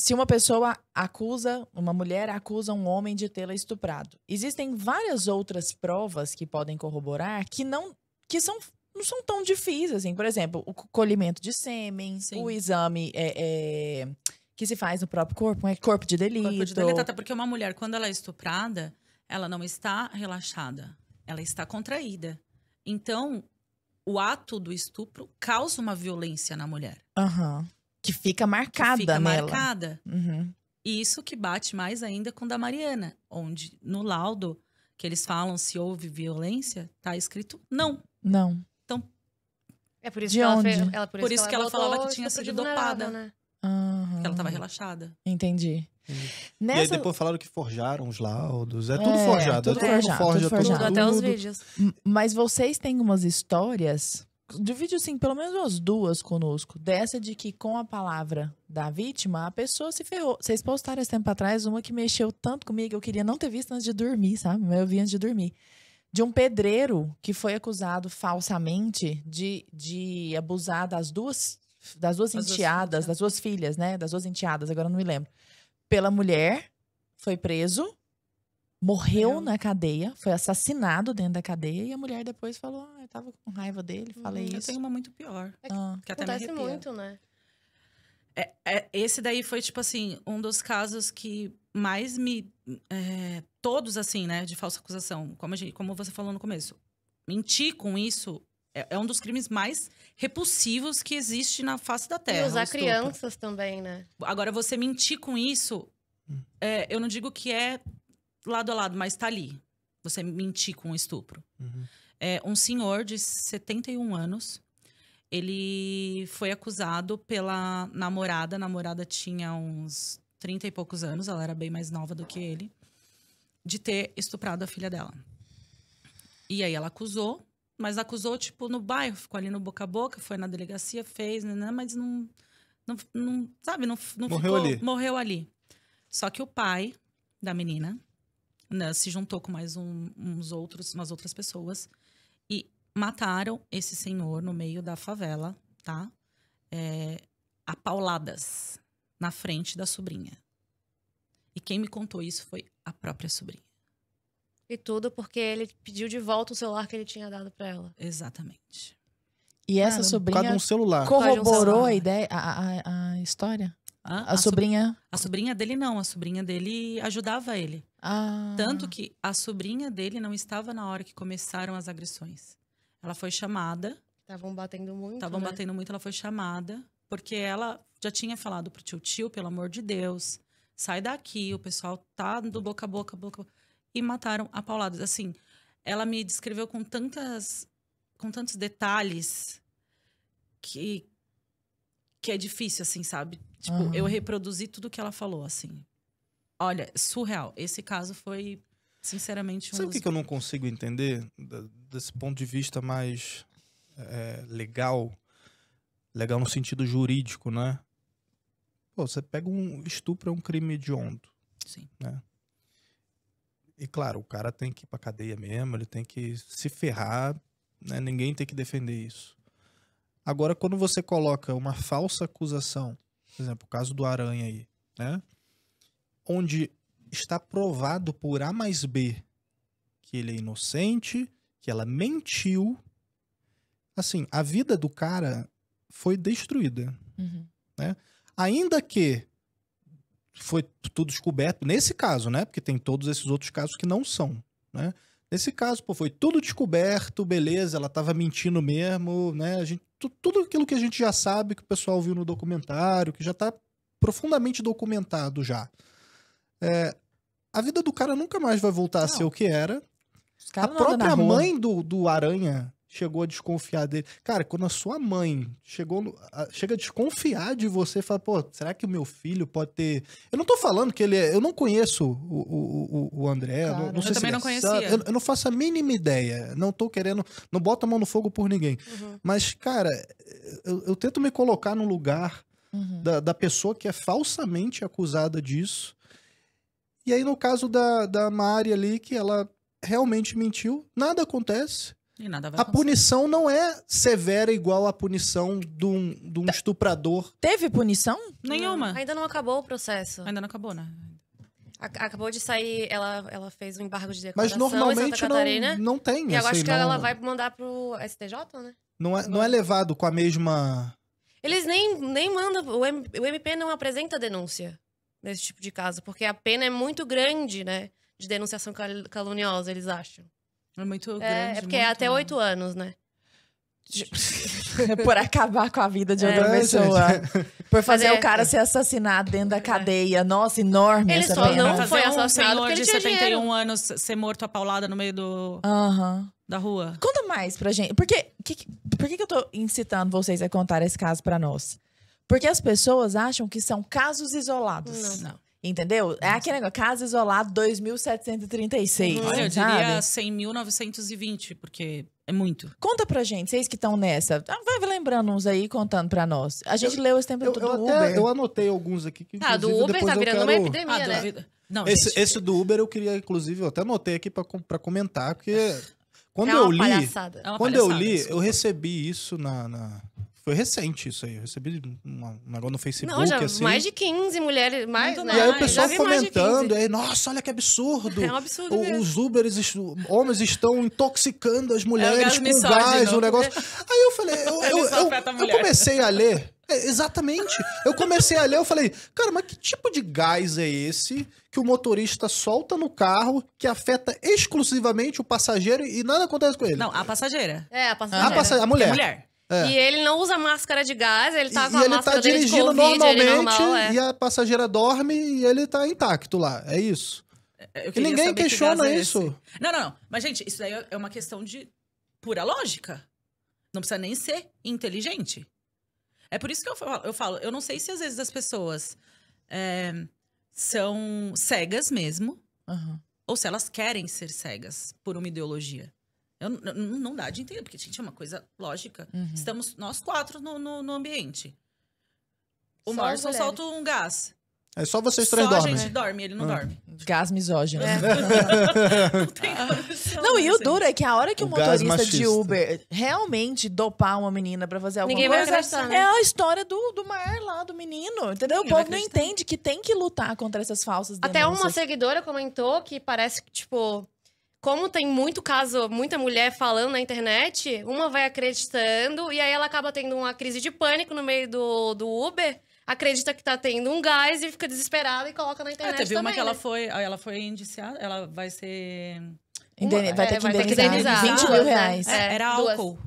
se uma pessoa acusa, uma mulher acusa um homem de tê-la estuprado. Existem várias outras provas que podem corroborar que não que são não são tão difíceis, assim. Por exemplo, o colhimento de sêmen, Sim. o exame é, é, que se faz no próprio corpo, é corpo de delito. Corpo de delito, até porque uma mulher, quando ela é estuprada, ela não está relaxada, ela está contraída. Então, o ato do estupro causa uma violência na mulher. Aham. Uhum. Que fica marcada que fica nela. marcada. Uhum. E isso que bate mais ainda com da Mariana, onde no laudo que eles falam se houve violência, tá escrito não. Não. Então. É por isso que ela, fez, ela, por, por isso, isso que ela, falava que tinha sido dopada. Né? Uhum. Que ela tava relaxada. Entendi. Nessa... Hum. E aí depois falaram que forjaram os laudos. É tudo é, forjado. É tudo, forjado. tudo forjado. até os vídeos. Mas vocês têm umas histórias divide assim, pelo menos umas duas conosco. Dessa de que com a palavra da vítima, a pessoa se ferrou. Vocês postaram esse tempo atrás uma que mexeu tanto comigo, eu queria não ter visto antes de dormir, sabe? Mas eu vi antes de dormir. De um pedreiro que foi acusado falsamente de, de abusar das duas, das duas enteadas, das duas filhas, né? Das duas enteadas, agora não me lembro. Pela mulher, foi preso morreu é. na cadeia, foi assassinado dentro da cadeia e a mulher depois falou: ah, eu tava com raiva dele, falei hum, isso. Eu tenho uma muito pior. É que, que ah. acontece muito, né? É, é, esse daí foi, tipo assim, um dos casos que mais me. É, todos, assim, né, de falsa acusação. Como, gente, como você falou no começo. Mentir com isso é, é, um dos crimes mais repulsivos que existe na face da Terra. E usar crianças também, né? Agora, você mentir com isso, hum. é, eu não digo que é lado a lado, mas tá ali. Você mentir com estupro. Uhum. É, um senhor de 71 anos, ele foi acusado pela namorada. A namorada tinha uns 30 e poucos anos, ela era bem mais nova do que ele, de ter estuprado a filha dela. E aí ela acusou, mas acusou, tipo, no bairro, ficou ali no boca a boca, foi na delegacia, fez, né, né mas não. não, não sabe, não, não morreu ficou, Ali. Morreu ali. Só que o pai da menina né, se juntou com mais um, uns outros, umas outras pessoas e mataram esse senhor no meio da favela, tá? É, a pauladas na frente da sobrinha. E quem me contou isso foi a própria sobrinha. E tudo porque ele pediu de volta o celular que ele tinha dado para ela. Exatamente. E essa Cara, sobrinha um celular. corroborou um celular. a ideia, a, a, a história? Ah, a, a, sobrinha. A sobrinha dele não, a sobrinha dele ajudava ele. Ah. Tanto que a sobrinha dele não estava na hora que começaram as agressões. Ela foi chamada. Estavam batendo muito. Estavam né? batendo muito, ela foi chamada, porque ela já tinha falado pro tio tio, pelo amor de Deus, sai daqui, o pessoal tá do boca a boca, boca. E mataram a Paulada. Assim, ela me descreveu com tantas. com tantos detalhes que, que é difícil, assim, sabe? Tipo, uhum. eu reproduzi tudo que ela falou, assim. Olha, surreal. Esse caso foi, sinceramente, um. Sabe o que eu não consigo entender desse ponto de vista mais é, legal? Legal no sentido jurídico, né? Pô, você pega um estupro é um crime hediondo. Sim. Né? E claro, o cara tem que ir pra cadeia mesmo, ele tem que se ferrar, né? ninguém tem que defender isso. Agora, quando você coloca uma falsa acusação, por exemplo, o caso do Aranha aí, né? onde está provado por A mais B que ele é inocente, que ela mentiu. Assim, a vida do cara foi destruída. Uhum. Né? Ainda que foi tudo descoberto, nesse caso, né? Porque tem todos esses outros casos que não são, né? Nesse caso, pô, foi tudo descoberto, beleza, ela estava mentindo mesmo, né? A gente, tudo aquilo que a gente já sabe, que o pessoal viu no documentário, que já está profundamente documentado já. É, a vida do cara nunca mais vai voltar não. a ser o que era. A própria mãe do, do Aranha chegou a desconfiar dele. Cara, quando a sua mãe chegou no, a, chega a desconfiar de você, fala, pô, será que o meu filho pode ter. Eu não tô falando que ele é. Eu não conheço o, o, o, André. Claro. Não, não eu também não é conhecia. Eu, eu, não faço a mínima ideia. Não tô querendo. Não boto a mão no fogo por ninguém. Uhum. Mas, cara, eu, eu, tento me colocar no lugar uhum. da, da pessoa que é falsamente acusada disso. E aí, no caso da, da Mari ali, que ela realmente mentiu, nada acontece. E nada vai a acontecer. punição não é severa igual a punição de um, de um tá. estuprador. Teve punição? Nenhuma. Ainda não acabou o processo. Ainda não acabou, né? Acabou de sair, ela, ela fez um embargo de Mas em normalmente Santa Catarina. não, não tem. e eu acho que não, ela vai mandar pro STJ, né? não, é, não é levado com a mesma. Eles nem, nem mandam, o, o MP não apresenta denúncia nesse tipo de caso, porque a pena é muito grande, né? De denunciação caluniosa, eles acham. É muito é, grande. É, é porque é até oito anos, né? por acabar com a vida de outra é, pessoa. Gente. Por fazer é, o cara se é. ser assassinado dentro da cadeia. Nossa, enorme ele essa só pena. não foi assassinado um senhor de 71 dinheiro. anos ser morto a paulada no meio do... Uhum. Da rua. Conta mais pra gente. Por que, que, por que, que eu tô incitando vocês a contar esse caso pra nós? Porque as pessoas acham que são casos isolados. Não. não. Entendeu? É aquele negócio, caso isolado 2736. Olha, eu diria 100.920, porque é muito. Conta pra gente, vocês que estão nessa. Ah, vai lembrando uns aí, contando pra nós. A gente eu, leu esse tempo eu, do eu Uber. Até, eu anotei alguns aqui. Que, ah, do Uber tá virando quero... uma epidemia, ah, né? Não, esse, gente... esse, do Uber eu queria, inclusive, eu até anotei aqui pra, pra comentar, porque é. quando é eu li... Palhaçada. quando é eu li, desculpa. eu recebi isso na... na foi recente isso aí. Eu recebi um negócio no Facebook. Não, já, assim. mais de 15 mulheres. Mais, né? E aí o pessoal comentando. Aí, Nossa, olha que absurdo. É um absurdo. O, os Uberes, homens estão intoxicando as é mulheres é, com gás, o um negócio. Aí eu falei, eu, eu, eu, eu comecei a ler. É, exatamente. Eu comecei a ler, eu falei, cara, mas que tipo de gás é esse que o motorista solta no carro que afeta exclusivamente o passageiro e nada acontece com ele? Não, a passageira. É, a passageira. A, passageira, a mulher. A mulher. É. E ele não usa máscara de gás, ele tá e, com a ele tá máscara tá dirigindo COVID, normalmente normal, é. e a passageira dorme e ele tá intacto lá. É isso. É, é, e ninguém questiona que é isso. É não, não, não. Mas, gente, isso daí é uma questão de pura lógica. Não precisa nem ser inteligente. É por isso que eu falo, eu, falo, eu não sei se às vezes as pessoas é, são cegas mesmo, uhum. ou se elas querem ser cegas por uma ideologia. Eu, não, não dá de entender, porque, gente, é uma coisa lógica. Uhum. Estamos nós quatro no, no, no ambiente. O só Morrison solta um gás. É só vocês três só dormem. Só a gente dorme, ele não ah. dorme. Gás misógino. É. não tem ah. Não, e né, o duro é que a hora que o, o motorista de Uber realmente dopar uma menina pra fazer alguma Ninguém coisa... Vai né? É a história do, do mar lá, do menino, entendeu? Ninguém o povo não entende que tem que lutar contra essas falsas denúncias. Até uma seguidora comentou que parece que, tipo como tem muito caso, muita mulher falando na internet, uma vai acreditando e aí ela acaba tendo uma crise de pânico no meio do, do Uber. Acredita que tá tendo um gás e fica desesperada e coloca na é, internet. É, teve também, uma que né? ela foi. Ela foi indiciada, ela vai ser. É, vai ter que, indenizar. vai indenizar. 20 mil é, reais. É, era álcool.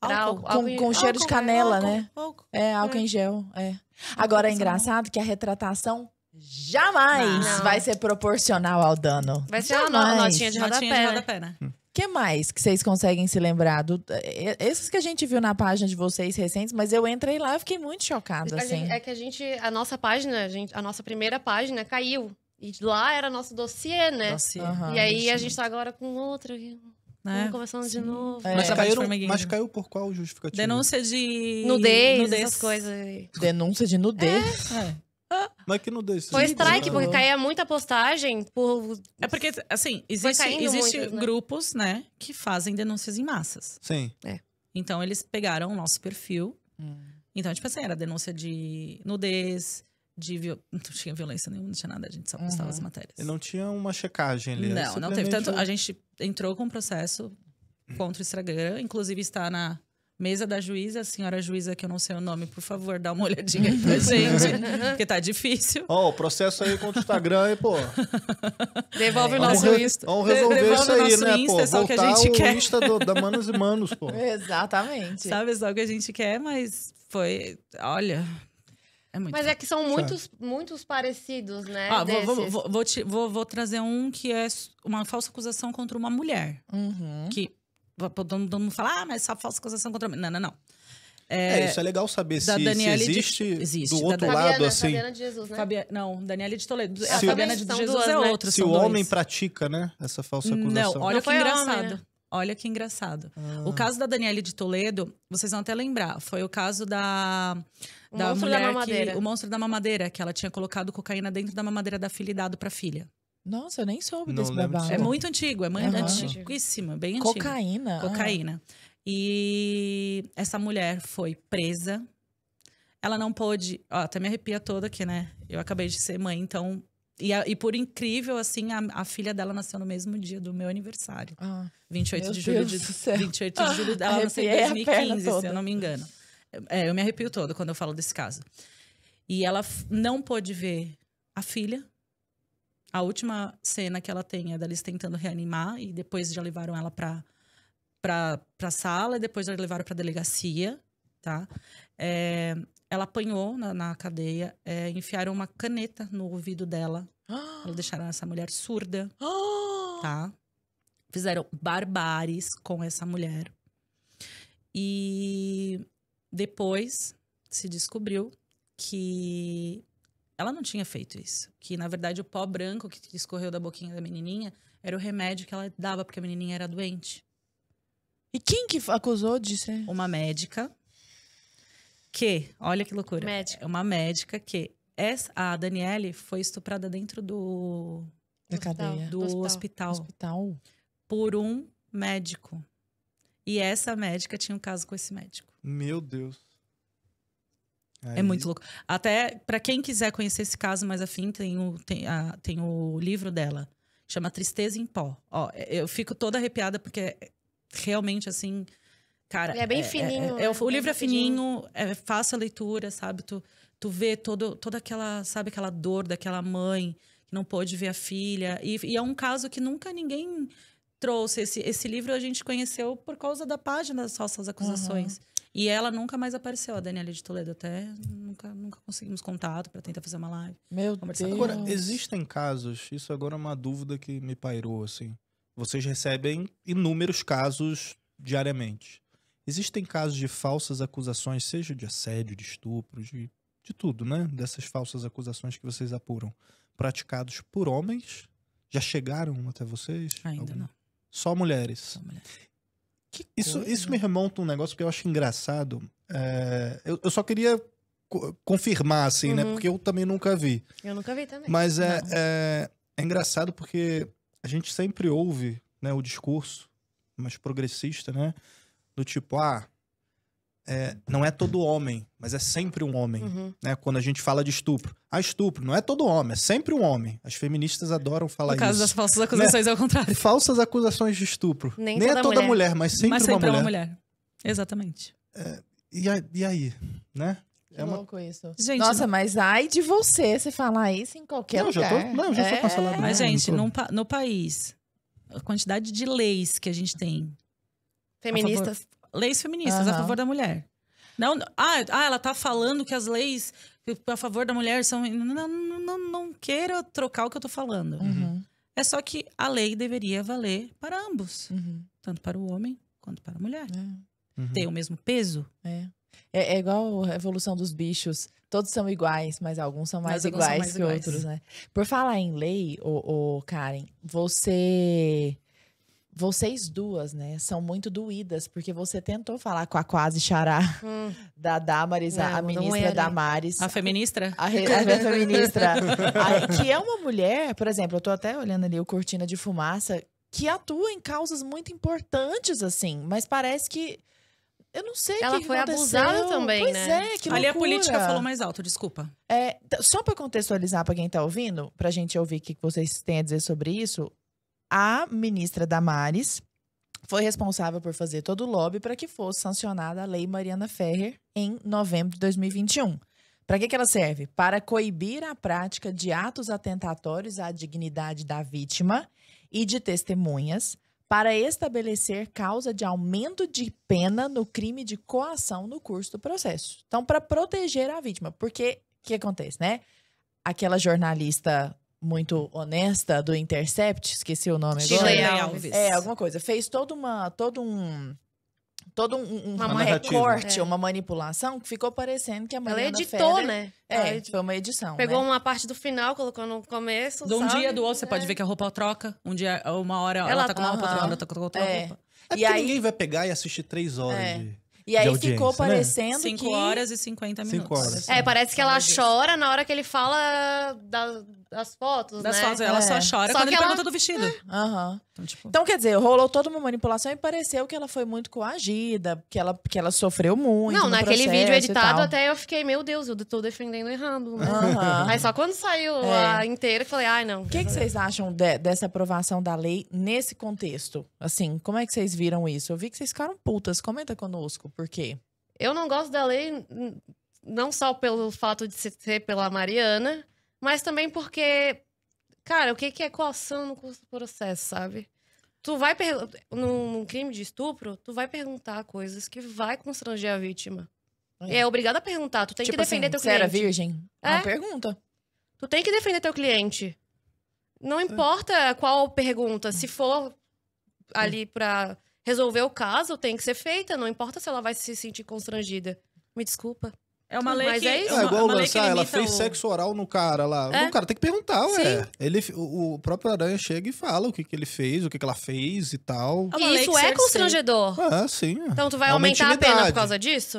álcool. álcool. Com, com cheiro álcool, de canela, álcool, né? É, álcool em gel. É. Agora é engraçado que a retratação jamais não. vai ser proporcional ao dano. Vai ser jamais. uma notinha de rodapé. O né? Hum. que mais que vocês conseguem se lembrar? Do, eh, eh, esses que a gente viu na página de vocês recentes, mas eu entrei lá e fiquei muito chocada. Assim. Gente, é que a gente, a nossa página, a, gente, a, nossa primeira página caiu. E lá era nosso dossiê, né? Dossiê. Uhum, e aí a gente está agora com outra. Né? Conversando de novo. É. Mas, mas, caiu por qual justificativa? Denúncia de nudez, nudez. essas coisas. Denúncia de nudez. É. É. Mas que não Foi strike, porque caía muita postagem por. É porque, assim, existe, existe né? grupos, né, que fazem denúncias em massas. Sim. É. Então eles pegaram o nosso perfil. Hum. Então, tipo assim, era denúncia de nudez, de viol... não tinha violência nenhuma, não tinha nada, a gente só postava uhum. as matérias. E não tinha uma checagem ali. Não, não teve tanto. A gente entrou com um processo contra o Instagram, inclusive está na mesa da juíza, senhora juíza, que eu não sei o nome, por favor, dá uma olhadinha aí pra gente, porque tá difícil. Ó, o processo aí contra o Instagram, hein, pô. Devolve o nosso re Insta. Vamos resolver isso aí, né, Insta, pô? É só Voltar que a gente o quer. Insta do, da Manos e Manos, pô. Exatamente. Sabe é só o que a gente quer, mas foi... Olha... É muito Mas é que são muitos, muitos parecidos, né? Ah, vou, vou, vou, te, vou, trazer um que é uma falsa acusação contra uma mulher. Uhum. Que Todo mundo fala, ah, mas só falsa acusação contra mim. Não, não, não. É, é, isso é legal saber se, se, existe, de, existe do outro lado, assim. Fabiana de Jesus, né? Não, Daniela de Toledo. Se a Fabiana de Jesus duas, é né? outra. Se o dois. homem pratica, né, essa falsa acusação. Não, olha não que engraçado. Homem, né? Olha que engraçado. Ah. O caso da Daniele de Toledo, vocês vão até lembrar, foi o caso da. O da monstro da mamadeira. Que, o monstro da mamadeira, que ela tinha colocado cocaína dentro da mamadeira da filha e dado pra filha. Nossa, eu nem soube não desse babado. É, é muito antigo, é muito uhum. antiguíssima, bem antigo. Cocaína. Cocaína. Ah. E essa mulher foi presa. Ela não pôde. Ó, até me arrepia toda aqui, né? Eu acabei de ser mãe, então. E, a, e por incrível, assim, a, a, filha dela nasceu no mesmo dia do meu aniversário. Ah, 28 meu de julho Deus de. 28 ah, de julho. Ela ah, nasceu em 2015, se eu não me engano. É, eu me arrepio todo quando eu falo desse caso. E ela não pôde ver a filha a última cena que ela tem é da Liz tentando reanimar e depois já levaram ela para para para sala e depois já levaram para delegacia, tá? É, ela apanhou na, na cadeia, é, enfiaram uma caneta no ouvido dela. Ah. Ela deixaram essa mulher surda, ah. tá? Fizeram barbares com essa mulher. E depois se descobriu que ela não tinha feito isso. Que, na verdade, o pó branco que escorreu da boquinha da menininha era o remédio que ela dava porque a menininha era doente. E quem que acusou disso? Uma médica que, olha que loucura. Médica. É uma médica que essa, a Daniele foi estuprada dentro do da cadeia, do, do hospital. hospital. hospital por um médico. E essa médica tinha um caso com esse médico. Meu Deus. É, é muito louco. Até para quem quiser conhecer esse caso mais afim, tem o, tem, a, tem o livro dela. Chama Tristeza em Pó. Ó, é, eu fico toda arrepiada porque realmente, assim, cara... Ele é bem é, é né? fininho. É, é, o livro é fininho, é fácil a leitura, sabe? Tu, tu vê todo, toda aquela, sabe, aquela dor daquela mãe que não pôde ver a filha. E, e é um caso que nunca ninguém trouxe. Esse, esse livro a gente conheceu por causa da página das falsas acusações. Uhum. E ela nunca mais apareceu, a Daniela de Toledo. Até nunca, nunca conseguimos contato para tentar fazer uma live. Meu Deus. Agora, existem casos, isso agora é uma dúvida que me pairou, assim. Vocês recebem inúmeros casos diariamente. Existem casos de falsas acusações, seja de assédio, de estupro, de, de tudo, né? Dessas falsas acusações que vocês apuram. Praticados por homens? Já chegaram até vocês? Ainda Algum? não. Só mulheres. Só mulheres. Que isso, isso me remonta um negócio que eu acho engraçado. É, eu, eu só queria co confirmar, assim, né? uhum. né? Porque eu também nunca vi. Eu nunca vi também. Mas é, é, é, engraçado porque a gente sempre ouve né, o discurso, mais progressista, né? Do tipo, ah, é, não é todo homem, mas é sempre um homem. Uhum. Né? Quando a gente fala de estupro. Ah, estupro, não é todo homem, é sempre um homem. As feministas adoram falar isso. No caso isso. das falsas acusações, né? ao contrário. Falsas acusações de estupro. Nem, Nem é toda é toda mulher, mulher mas sempre, mas sempre é uma, mulher. uma mulher. Exatamente. É, e, a, e, aí, né? Que é uma... louco isso. Gente, Nossa, não... mas ai de você se falar isso em qualquer não, lugar. Já tô, não, já é... cancelado. Né? Mas, gente, pa no país, a quantidade de leis que a gente tem... Feministas Leis feministas uhum. a favor da mulher. Não, ah, ah, ela tá falando que as leis a favor da mulher são. Não, não, não, não queira trocar o que eu tô falando. Uhum. uhum. É só que a lei deveria valer para ambos. Uhum. Tanto para o homem quanto para a mulher. É. Uhum. Ter o mesmo peso. É. É, é, igual a evolução dos bichos. Todos são iguais, mas alguns são mais, alguns iguais, são mais que outros, né? Por falar em lei, ô, ô, Karen, você vocês duas, né, são muito doídas, porque você tentou falar com a quase xará hum. da damaris não, a ministra é, né? A feminista? A, a, a feminista. que é uma mulher, por exemplo, eu estou até olhando ali o Cortina de Fumaça, que atua em causas muito importantes, assim, mas parece que. Eu não sei Ela que foi aconteceu. abusada também, pois né? Pois é, que Ali loucura. a política falou mais alto, desculpa. É, só para contextualizar para quem está ouvindo, para a gente ouvir o que vocês têm a dizer sobre isso, a ministra Damares foi responsável por fazer todo o lobby para que fosse sancionada a Lei Mariana Ferrer em novembro de 2021. Para que, que ela serve? Para coibir a prática de atos atentatórios à dignidade da vítima e de testemunhas, para estabelecer causa de aumento de pena no crime de coação no curso do processo. Então, para proteger a vítima, porque o que acontece, né? Aquela jornalista muito honesta do Intercept, esqueci o nome Chile agora. Alves. É, alguma coisa. Fez todo uma todo um todo um, um uma recorte, é. uma manipulação que ficou parecendo que a Mariana Ela editou, Feder, né? É, foi uma edição. Pegou né? uma parte do final, colocou no começo, De um sabe? dia do outro, você é. pode ver que a roupa troca. Um dia, uma hora ela, ela tá com uma roupa, outra hora tá com outra é. roupa. É e é aí, ninguém vai pegar e assistir três horas é. de... E aí ficou né? parecendo cinco que... 5 horas e 50 minutos. Cinco horas. É, parece que ela chora na hora que ele fala da, das fotos, das né? fotos, ela é. só chora só quando ele ela... pergunta do vestido. É. Uhum. Então, tipo... então, quer dizer, rolou toda uma manipulação e pareceu que ela foi muito coagida, que ela, que ela sofreu muito. Não, naquele vídeo editado até eu fiquei, meu Deus, eu tô defendendo errado. Né? Uhum. Aí só quando saiu é. a inteira, eu falei, ai, não. O que, que vocês acham de, dessa aprovação da lei nesse contexto? Assim, como é que vocês viram isso? Eu vi que vocês ficaram putas. Comenta conosco, por quê? Eu não gosto da lei não só pelo fato de ser pela Mariana, mas também porque, cara, o que, que é coação no curso do processo, sabe? Tu vai num crime de estupro, tu vai perguntar coisas que vai constranger a vítima. É, é obrigado a perguntar, tu tem tipo que defender assim, teu cliente. Você era virgem? É uma é. pergunta. Tu tem que defender teu cliente. Não é. importa qual pergunta, se for ali é. para resolver o caso, tem que ser feita, não importa se ela vai se sentir constrangida. Me desculpa. É uma lei Mas que... É, é isso. é igual uma lançar, ela fez o... sexo oral no cara lá. É? cara, tem que perguntar, ué. Ele, o, o, próprio Aranha chega e fala o que, que ele fez, o que, que ela fez e tal. É e isso é constrangedor. Ah, sim. É. Então tu vai é aumentar intimidade. a pena por causa disso?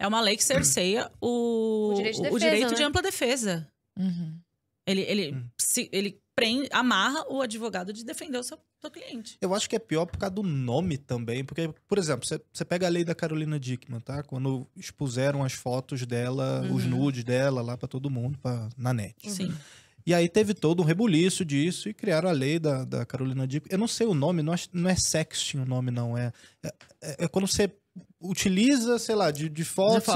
É uma lei que cerceia o, o direito, de, defesa, o direito né? de ampla defesa. Uhum. Ele, ele, uhum. Se, ele prende, amarra o advogado de defender o seu, seu, cliente. Eu acho que é pior por causa do nome também, porque, por exemplo, você pega a lei da Carolina Dickman, tá? Quando expuseram as fotos dela, uhum. os nudes dela lá para todo mundo, pra, na net. Uhum. Sim. E aí teve todo um rebuliço disso e criaram a lei da, da Carolina Dickman. Eu não sei o nome, não é, não é sexting o nome, não. É, é, é, é quando você utiliza, sei lá, de, de fotos,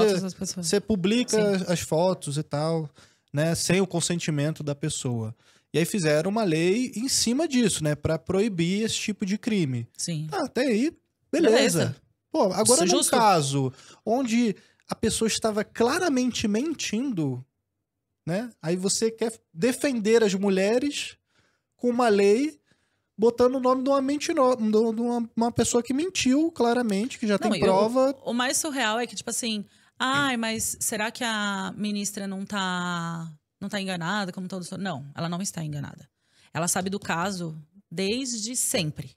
você publica as fotos e tal, né, sem o consentimento da pessoa. E aí fizeram uma lei em cima disso, né? para proibir esse tipo de crime. Sim. Ah, até aí, beleza. beleza. Pô, agora Isso é num caso onde a pessoa estava claramente mentindo, né? Aí você quer defender as mulheres com uma lei botando o nome de uma, mentiro, de uma, uma pessoa que mentiu claramente, que já não, tem prova. O, o mais surreal é que, tipo assim, ai, mas será que a ministra não tá não está enganada, como todos. Não, ela não está enganada. Ela sabe do caso desde sempre.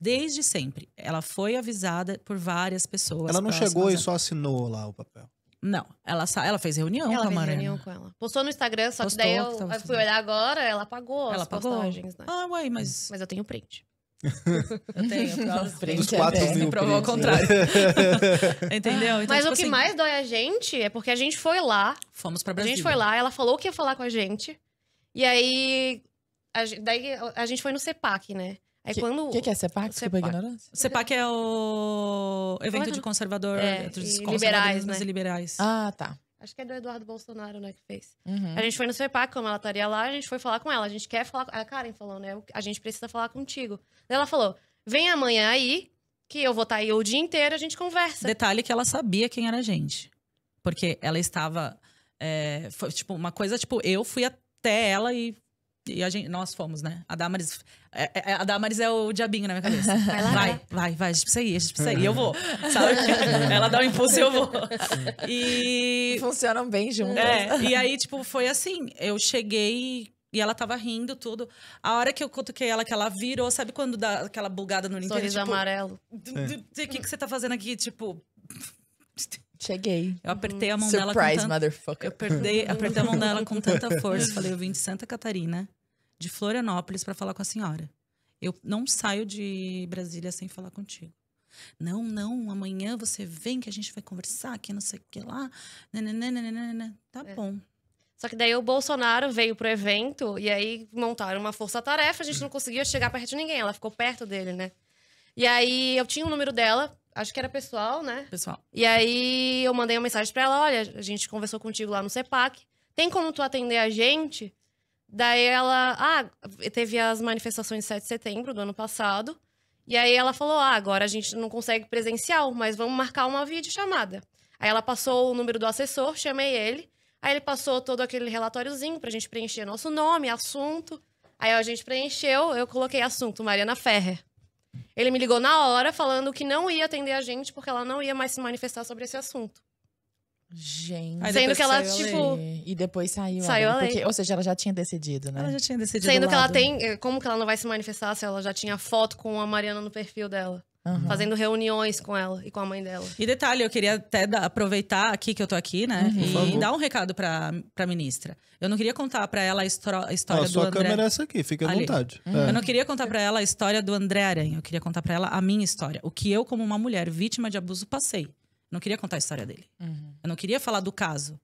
Desde sempre. Ela foi avisada por várias pessoas. Ela não chegou e só assinou lá o papel. Não, ela, ela fez reunião ela com a Mariana. Ela reunião com ela. Postou no Instagram, só Postou que daí eu, que eu fui olhar agora, ela apagou ela as apagou. postagens, né? Ah, mas... Mas eu tenho print. Eu tenho prova na assim. Dos é quatro é, prova ao contrário. Entendeu? Então, Mas tipo o que assim, mais dói a gente é porque a gente foi lá. Fomos pra Brasília. A gente foi lá, ela falou que ia falar com a gente. E aí. A, daí a gente foi no CEPAC, né? Aí que, quando. O que, que, é CEPAC? Desculpa a ignorância. CEPAC é o evento é de é conservador. É, dos conservadores liberais, né? liberais. Ah, tá. Acho que é do Eduardo Bolsonaro, né, que fez. Uhum. A gente foi no CEPAC, como ela estaria lá, a gente foi falar com ela. A gente quer falar. A Karen falou, né? A gente precisa falar contigo. Daí ela falou: vem amanhã aí, que eu vou estar tá aí o dia inteiro, a gente conversa. Detalhe que ela sabia quem era a gente. Porque ela estava. É, foi tipo uma coisa, tipo, eu fui até ela e e a gente, nós fomos, né? A Damaris. É, é, é a Damaris é o diabinho na minha cabeça. Vai, lá, vai, né? vai, vai, a gente precisa ir, a gente precisa ir. Eu vou. Sabe? Ela dá um impulso e eu vou. E. Funcionam bem juntos É, e aí, tipo, foi assim. Eu cheguei e ela tava rindo, tudo. A hora que eu cutuquei ela, que ela virou, sabe quando dá aquela bugada no Nintendo? Sorriso tipo, amarelo. O que, que você tá fazendo aqui? Tipo. Cheguei. Eu apertei a mão Surprise, dela. Surprise, motherfucker. Eu apertei, apertei a mão dela com tanta força. Falei, eu vim de Santa Catarina de Florianópolis para falar com a senhora. Eu não saio de Brasília sem falar contigo. Não, não, amanhã você vem que a gente vai conversar, que não sei o que lá. Nananana, tá é. bom. Só que daí o Bolsonaro veio pro evento e aí montaram uma força-tarefa, a gente não conseguia chegar perto de ninguém, ela ficou perto dele, né? E aí eu tinha o um número dela, acho que era pessoal, né? Pessoal. E aí eu mandei uma mensagem para ela, olha, a gente conversou contigo lá no CEPAC, tem como tu atender a gente? Daí ela. Ah, teve as manifestações de 7 de setembro do ano passado. E aí ela falou: ah, agora a gente não consegue presencial, mas vamos marcar uma videochamada. Aí ela passou o número do assessor, chamei ele. Aí ele passou todo aquele relatóriozinho pra gente preencher nosso nome, assunto. Aí a gente preencheu, eu coloquei assunto, Mariana Ferrer. Ele me ligou na hora falando que não ia atender a gente porque ela não ia mais se manifestar sobre esse assunto. Gente. Sendo que ela, tipo. E depois saiu, saiu a lei. Porque, ou seja, ela já tinha decidido, né? Ela já tinha decidido. Sendo que ela tem. Eh, como que ela não vai se manifestar se ela já tinha foto com a Mariana no perfil dela? Uhum. Fazendo reuniões com ela e com a mãe dela. E detalhe, eu queria até aproveitar aqui que eu tô aqui, né? Uhum. E dar um recado pra, pra ministra. Eu não queria contar pra ela a, história ah, do André... A sua câmera é essa aqui, fica à Ali. vontade. Uhum. É. Eu não queria contar pra ela a história do André Aranha. Eu queria contar pra ela a minha história. O que eu, como uma mulher vítima de abuso, passei. Não queria contar a história dele. Uhum. Eu não queria falar do caso.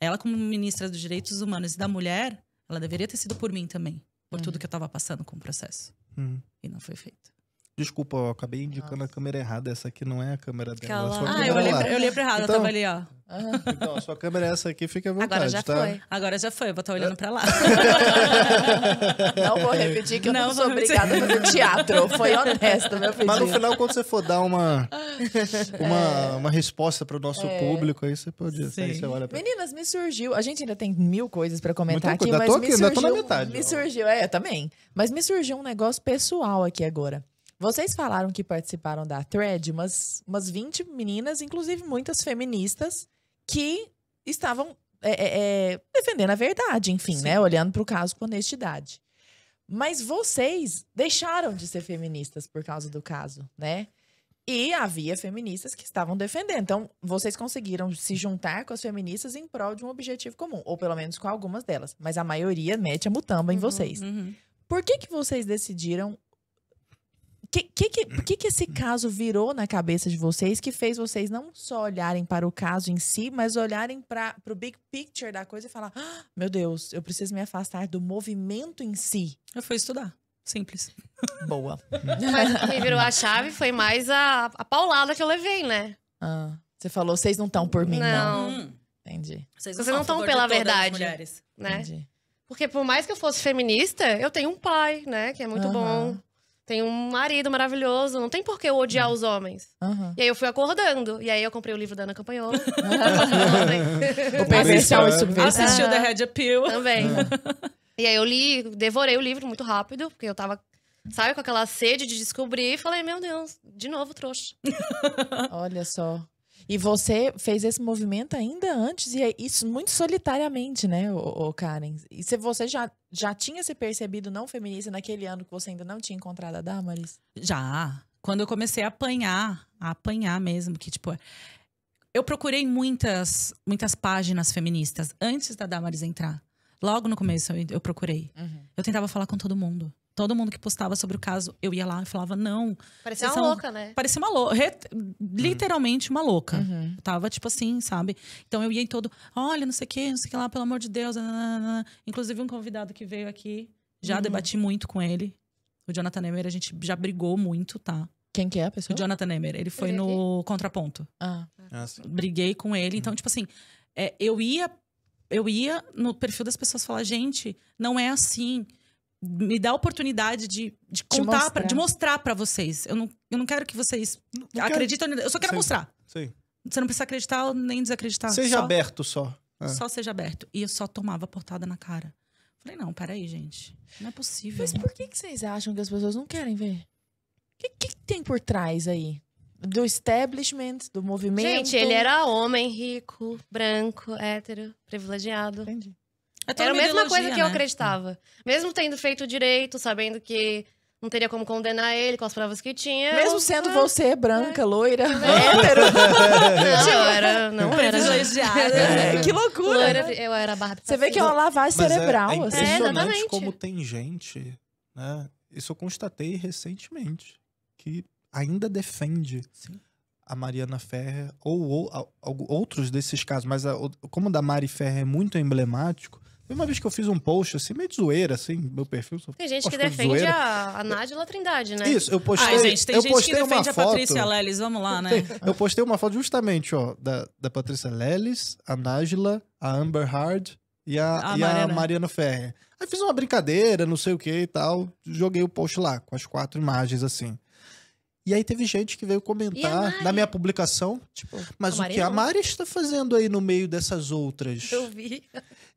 Ela, como ministra dos Direitos Humanos e da Mulher, ela deveria ter sido por mim também, por uhum. tudo que eu estava passando com o processo. Uhum. E não foi feito. Desculpa, eu acabei indicando Nossa. a câmera errada. Essa aqui não é a câmera dela. É sua ah, câmera eu olhei, pra, eu olhei pra errado, então, eu tava ali, ó. Ah, então, a sua câmera é essa aqui, fica à vontade, Agora já tá? foi. Agora já foi, eu vou estar tá olhando pra lá. não vou repetir que eu não, não sou obrigada a fazer teatro. Foi honesto, meu pedido. Mas no final, quando você for dar uma, uma, é. uma resposta pro nosso é. público, aí você pode... Aí você olha pra... Meninas, me surgiu... A gente ainda tem mil coisas pra comentar Muito aqui, mas aqui, me surgiu... tô na metade. Me ó. surgiu, é, também. Mas me surgiu um negócio pessoal aqui agora. Vocês falaram que participaram da thread, umas, umas 20 meninas, inclusive muitas feministas, que estavam é, é, é defendendo a verdade, enfim, né? Sim. né? Olhando para o caso com honestidade. Mas vocês deixaram de ser feministas por causa do caso, né? E havia feministas que estavam defendendo. Então, vocês conseguiram se juntar com as feministas em prol de um objetivo comum, ou pelo menos com algumas delas. Mas a maioria mete a mutamba em uhum, vocês. Uhum. Por que, que vocês decidiram que, que, que, que esse caso virou na cabeça de vocês que fez vocês não só olharem para o caso em si, mas olharem para o big picture da coisa e falar: ah, meu Deus, eu preciso me afastar do movimento em si? Eu fui estudar. Simples. Boa. Mas o que me virou a chave foi mais a, a paulada que eu levei, né? Ah, você falou, vocês não estão por mim, não. não. Hum. Entendi. Vocês não, vocês não estão pela verdade. Né? Entendi. Porque por mais que eu fosse feminista, eu tenho um pai, né? Que é muito uhum. bom. Tem um marido maravilhoso, não tem por que eu odiar uhum. os homens. Uhum. E aí eu fui acordando. E aí eu comprei o livro da Ana Campanhol. o uhum. Potencial e ah. The Red Appeal. Também. Uhum. E aí eu li, devorei o livro muito rápido, porque eu tava sabe, com aquela sede de descobrir, e falei, meu Deus, de novo trouxa. Olha só. E você fez esse movimento ainda antes, e é isso muito solitariamente, né, o, Karen? E se você já, já tinha se percebido não feminista naquele ano que você ainda não tinha encontrado a Damaris? Já. Quando eu comecei a apanhar, a apanhar mesmo, que tipo. Eu procurei muitas, muitas páginas feministas antes da Damaris entrar. Logo no começo eu, eu procurei. Uhum. Eu tentava falar com todo mundo. Todo mundo que postava sobre o caso, eu ia lá e falava, não. Parecia uma louca, né? Parecia uma louca. Re... Uhum. Literalmente uma louca. Uhum. Tava tipo assim, sabe? Então eu ia em todo, olha, não sei o que, não sei o que lá, pelo amor de Deus. Nananana. Inclusive, um convidado que veio aqui, já uhum. debati muito com ele. O Jonathan Nemer, a gente já brigou muito, tá? Quem que é a pessoa? O Jonathan Nemer. Ele foi ele no Contraponto. Ah. ah Briguei com ele. Então, uhum. tipo assim, é, eu ia eu ia no perfil das pessoas falar, gente, não é assim me dá a oportunidade de, de contar, mostrar. Pra, de mostrar para vocês. Eu não, eu não quero que vocês não, acreditem. Eu só quero Sim. mostrar. Sim. Você não precisa acreditar nem desacreditar. Seja só, aberto só. É. Só seja aberto. E eu só tomava portada na cara. Falei, não, peraí, gente. Não é possível. Mas por que, que vocês acham que as pessoas não querem ver? O que, que tem por trás aí? Do establishment, do movimento. Gente, ele era homem, rico, branco, hétero, privilegiado. Entendi. É Era a mesma coisa que né? eu acreditava. Mesmo tendo feito direito, sabendo que não teria como condenar ele com as provas que tinha. Mesmo eu... sendo ah, você branca, né? é. loira, hétero. Não, era. Não era. É. Que loucura. Loira, eu era barba. Você vê que é uma lavagem Mas cerebral. É, é assim. impressionante é, como tem gente, né? Isso eu constatei recentemente, que ainda defende. Sim. A Mariana Ferrer, ou, ou outros desses casos, mas a, como o da Mari Ferrer é muito emblemático, Teve uma vez que eu fiz um post, assim, meio de zoeira, assim, meu perfil. Tem gente que defende de a, a Nádia Trindade, né? Isso, eu postei. Ai, ah, gente, tem eu gente postei que defende a foto, Patrícia Lelis, vamos lá, né? Eu postei uma foto justamente, ó, da, da Patrícia Lelis, a Nádia, a Amber Hard e a, a e Mariana. a Mariana Ferrer. Aí fiz uma brincadeira, não sei o que e tal, joguei o post lá, com as quatro imagens, assim. E aí teve gente que veio comentar na minha publicação, tipo, mas o que a Mari está fazendo aí no meio dessas outras? Eu vi.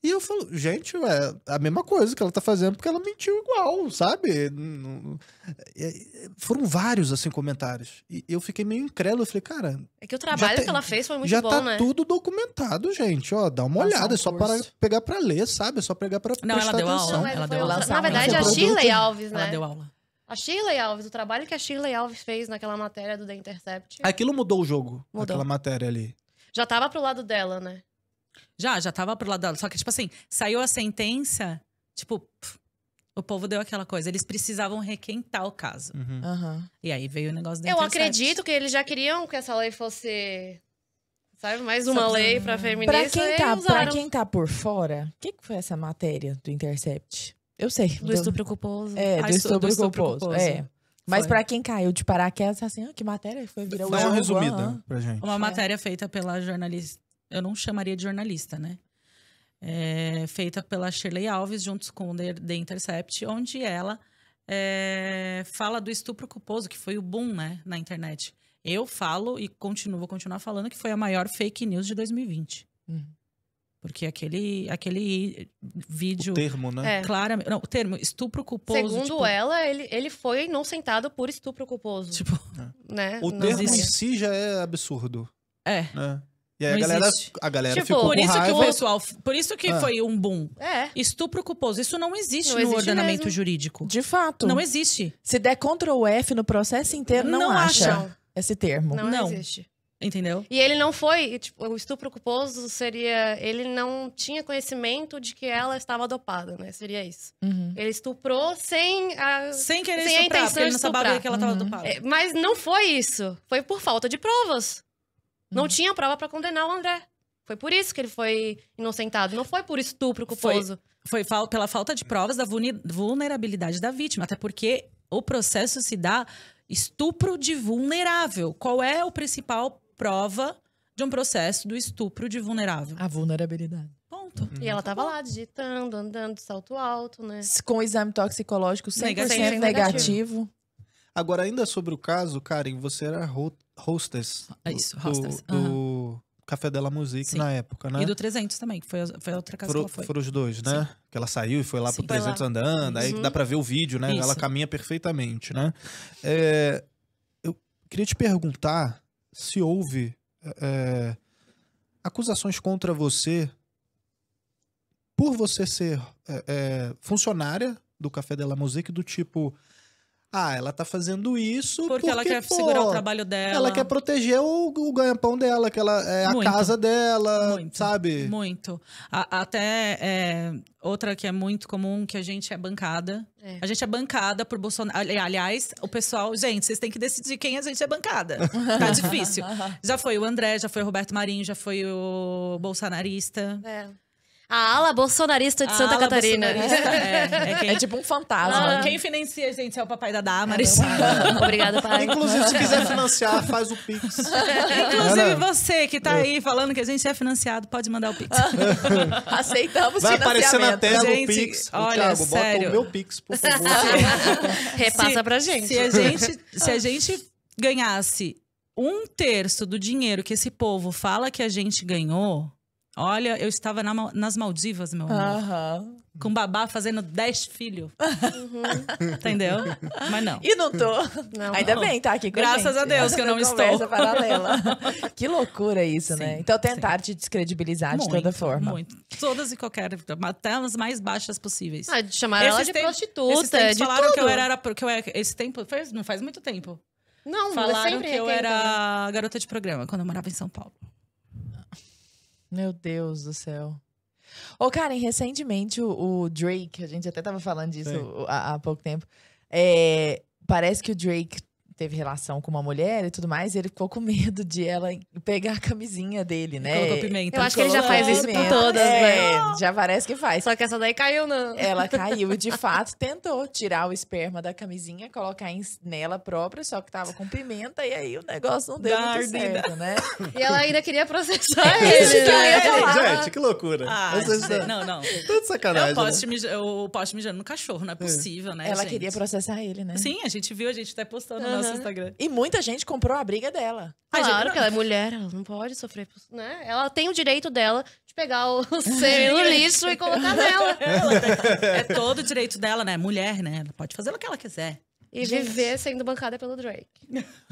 E eu falo, gente, é a mesma coisa que ela tá fazendo, porque ela mentiu igual, sabe? É, foram vários, assim, comentários. E eu fiquei meio incrédulo. Eu falei, cara. É que o trabalho que ela fez foi muito já bom, tá né? tudo documentado, gente. Ó, dá uma olhada. É um é só para pegar para ler, sabe? É só pegar pra. Não, ela deu aula. Não, ela deu aula. Na verdade, a Shirley Alves, né? Ela deu aula. A Shirley Alves, o trabalho que a Shirley Alves fez naquela matéria do The Intercept. Aquilo mudou o jogo, mudou. aquela matéria ali. Já tava pro lado dela, né? Já, já tava pro lado dela. Só que, tipo assim, saiu a sentença, tipo, pff, o povo deu aquela coisa. Eles precisavam requentar o caso. Uhum. Uhum. E aí veio o negócio da Eu intercept. acredito que eles já queriam que essa lei fosse. Sabe, mais uma lei pra é. feminista. Pra quem, tá, pra quem tá por fora, o que, que foi essa matéria do Intercept? Eu sei. Do, do estupro culposo. É, ah, do, estupro, estupro culposo. É. Mas para quem caiu de paraquedas, assim, ah, que matéria foi virar Dá uma resumida uhum. pra gente. É. Uma matéria feita pela jornalista eu não chamaria de jornalista, né? É, feita pela Shirley Alves, juntos com The Intercept, onde ela é, fala do estupro culposo, que foi o boom né, na internet. Eu falo e continuo, vou continuar falando que foi a maior fake news de 2020. Uhum. Porque aquele, aquele vídeo. O termo, né? É. Claramente. Não, o termo, estupro culposo. Segundo tipo, ela, ele, ele foi inocentado por estupro culposo. Tipo, é. né? O termo em si já é absurdo. É. Né? E aí a galera, a galera tipo, ficou por com isso raiva. que o pessoal, por isso que ah. foi um boom. É. Estupro culposo, isso não existe não no existe ordenamento mesmo. jurídico. De fato. Não existe. Se der Ctrl F no processo inteiro, não, não acha acham. esse termo. Não, não, existe. Entendeu? E ele não foi, tipo, o estupro culposo seria, ele não tinha conhecimento de que ela estava dopada, né? Seria isso. Uhum. Ele estuprou sem a sem querer sem estuprar, a intenção ele não sabia que ela estava uhum. dopada. É, mas não foi isso, foi por falta de provas. Não uhum. tinha prova para condenar o André. Foi por isso que ele foi inocentado. Não foi por estupro culposo. Foi, foi pela falta de provas da vulnerabilidade da vítima. Até porque o processo se dá estupro de vulnerável. Qual é o principal prova de um processo do estupro de vulnerável? A vulnerabilidade. Ponto. Uhum. E ela uhum. tava lá digitando, andando de salto alto, né? Com exame toxicológico 100% negativo. negativo. Agora, ainda sobre o caso, Karen, você era ho hostess. É isso, do, hostess. Do, do Café Della Musique Sim. na época, né? E do 300 também, que foi, foi a outra casa Foro, que ela foi. Foram os dois, né? Sim. Que ela saiu e foi lá Sim. pro 300 lá. andando, aí uhum. dá pra ver o vídeo, né? Isso. Ela caminha perfeitamente, né? É, eu queria te perguntar se houve é, acusações contra você por você ser é, é funcionária do Café Della Musique, do tipo ah, ela tá fazendo isso porque, porque ela quer pô, segurar o trabalho dela. Ela quer proteger o, o ganha-pão dela, que ela é muito, a casa dela, muito, sabe? Muito. A, até é, outra que é muito comum que a gente é bancada. É. A gente é bancada por Bolsonaro. Aliás, o pessoal, gente, vocês têm que decidir quem a gente é bancada. tá difícil. já foi o André, já foi o Roberto Marinho, já foi o bolsonarista. É. A ala bolsonarista de a Santa Catarina. É, é, quem... é, tipo um fantasma. Ah. Quem financia a gente é o papai da Damaris. É, Obrigada, pai. Inclusive, se quiser financiar, faz o Pix. Inclusive, você que tá aí falando que a gente é financiado, pode mandar o Pix. Aceitamos Vai aparecer na tela gente, o Pix. Olha, o Thiago, sério. bota o meu Pix, por favor. Repassa se, pra gente. Se a gente, se a gente ganhasse um terço do dinheiro que esse povo fala que a gente ganhou Olha, eu estava na, nas Maldivas, meu amor. Com babá fazendo 10 filhos. Uhum. Entendeu? Mas não. E não tô. Não, Ainda não. bem, tá aqui com Graças a, a Deus que eu não estou. paralela. que loucura isso, né? sim, né? Então tentar sim. te descredibilizar muito, de toda forma. Muito. Todas e qualquer, até as mais baixas possíveis. Ah, de chamar ela de prostituta, é de falaram tudo. que eu era, que eu era esse tempo, fez, não faz muito tempo. Não, falaram que eu era garota de programa quando eu morava em São Paulo. Meu Deus do céu. Ô, Karen, recentemente o, o Drake, a gente até tava falando disso há, há pouco tempo. É, parece que o Drake teve relação com uma mulher e tudo mais, e ele ficou com medo de ela pegar a camisinha dele, né? Colocou pimenta. Eu acho que ele já faz isso com todas, é, né? Já parece que faz. Só que essa daí caiu, não. Né? Ela caiu e, de fato, tentou tirar o esperma da camisinha, colocar em, nela própria, só que tava com pimenta, e aí o negócio não deu da muito certo, né? E ela ainda queria processar ele. Né? Gente, que loucura. Ah, Vocês Não, não. Tudo sacanagem. O poste mijando no cachorro, não é, é. possível, é. né, Ela gente? queria processar ele, né? Sim, a gente viu, a gente até postou no nosso Uhum. Instagram. E muita gente comprou a briga dela. Claro, gente... que ela é mulher, ela não pode sofrer. Né? Ela tem o direito dela de pegar o seu lixo e colocar nela. é todo o direito dela, né? Mulher, né? Ela pode fazer o que ela quiser. E gente. viver sendo bancada pelo Drake.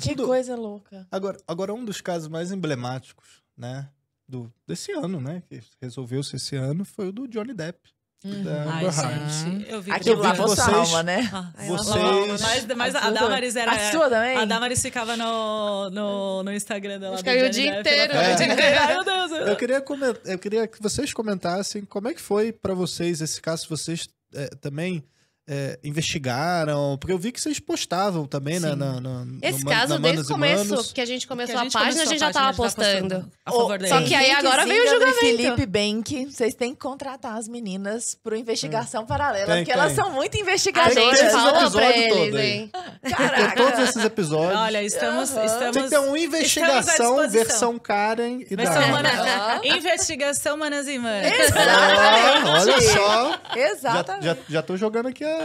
Que coisa louca. Agora, agora, um dos casos mais emblemáticos, né? Do, desse ano, né? Que resolveu-se esse ano, foi o do Johnny Depp. Da uhum. então, Ai, gente, eu vi Aquilo lá vocês, alma, né? vocês... Mas, mas a, a Damaris era... A sua também? A Damaris ficava no, no, no Instagram dela. Ficava o é. dia inteiro. É. Ai, meu Deus. Eu queria, comentar, eu queria que vocês comentassem como é que foi pra vocês esse caso, vocês é, também é, investigaram? Porque eu vi que vocês postavam também né, na, na, na, Esse no, caso, na desde o começo, que a gente começou a, a, gente página, começou a, página, a gente já estava tá postando. postando Só que aí agora veio o julgamento. Felipe Bank, vocês têm que contratar as meninas para investigação hum. paralela, tem, porque tem. elas são muito investigadoras. A gente falou pra eles, hein? Caraca. todos esses episódios. Olha, estamos... Uhum. estamos tem que ter uma investigação versão Karen e versão Dara. Manas, Investigação Manas e Manas. Exatamente. Ah, olha só. Exatamente. Já, já, já tô jogando aqui a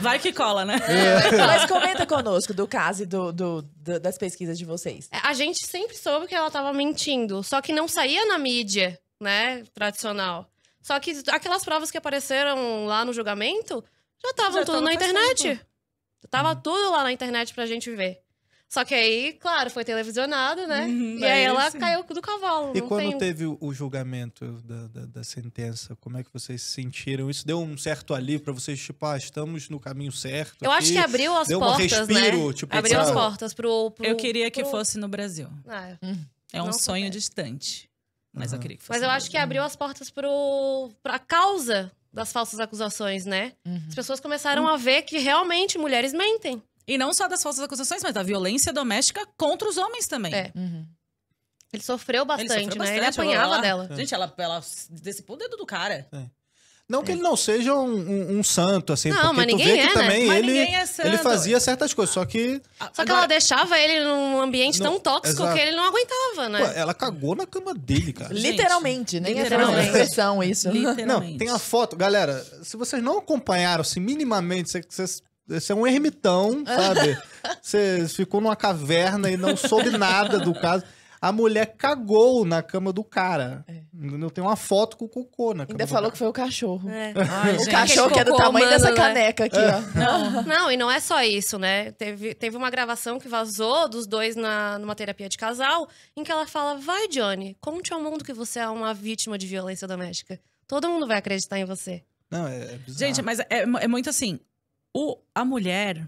Vai que cola, né? É. Mas comenta conosco do caso e do, do- do- das pesquisas de vocês. É, a gente sempre soube que ela tava mentindo, só que não saía na mídia, né, tradicional. Só que aquelas provas que apareceram lá no julgamento já estavam tudo na internet. Tava tudo lá na internet pra gente ver. Só que aí, claro, foi televisionado, né? Uhum, e aí ela caiu do cavalo. E quando tem... teve o julgamento da, da, da, sentença, como é que vocês se sentiram? Isso deu um certo alívio para vocês, tipo, ah, estamos no caminho certo. Eu aqui. acho que abriu as deu portas, um né? respiro, né? Tipo, abriu sabe? as portas pro, pro Eu queria que pro... fosse no Brasil. Ah, é, hum. é um sonho distante. Mas uhum. eu queria que fosse. Mas eu acho que abriu as portas pro, pra causa das falsas acusações, né? Uhum. As pessoas começaram hum. a ver que realmente mulheres mentem. E não só das falsas acusações, mas da violência doméstica contra os homens também. É. Uhum. Ele sofreu bastante, ele sofreu bastante né? Ele apanhava dela. É. Gente, ela, ela decepou o dedo do cara. É. Não que é. ele não seja um, um, um santo, assim, não, porque tu vê é, que né? também ele, é ele fazia certas coisas, só que... Só que agora... ela deixava ele num ambiente não, tão tóxico exato. que ele não aguentava, né? Pô, ela cagou na cama dele, cara. Literalmente, né? É literalmente. Literalmente. isso. Literalmente. Não, tem a foto. Galera, se vocês não acompanharam, se minimamente, vocês você é um ermitão, sabe? Você ficou numa caverna e não soube nada do caso. A mulher cagou na cama do cara. Eu tenho uma foto com o cocô na cama. Ainda falou cara. que foi o cachorro. É. Ai, o cachorro que é do tamanho dessa né? caneca né? aqui, é. ó. Não. não, e não é só isso, né? Teve, teve uma gravação que vazou dos dois na, numa terapia de casal, em que ela fala: Vai, Johnny, conte ao mundo que você é uma vítima de violência doméstica. Todo mundo vai acreditar em você. Não, é, é bizarro. Gente, mas é, é muito assim. O, a mulher,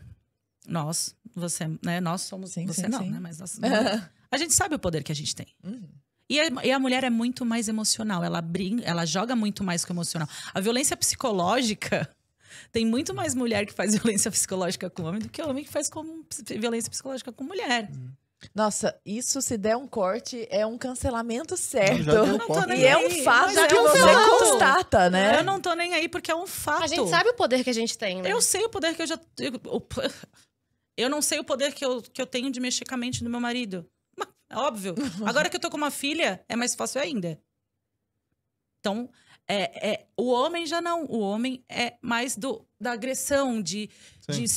nós, você, né? Nós somos. Sim, você sim, não, sim. né? Mas nós, a gente sabe o poder que a gente tem. Uhum. E a, e a, mulher é muito mais emocional, ela brinca, ela joga muito mais com o emocional. A violência psicológica tem muito mais mulher que faz violência psicológica com homem do que homem que faz com, violência psicológica com mulher. Uhum. Nossa, isso se der um corte é um cancelamento certo. Um e é um fato que é você constata, né? Eu não tô nem aí porque é um fato. A gente sabe o poder que a gente tem, né? Eu sei o poder que eu já. Eu não sei o poder que eu, que eu tenho de mexer com a mente do meu marido. É óbvio. Agora que eu tô com uma filha, é mais fácil ainda. Então, é, é, o homem já não. O homem é mais do, da agressão, de, Sim. de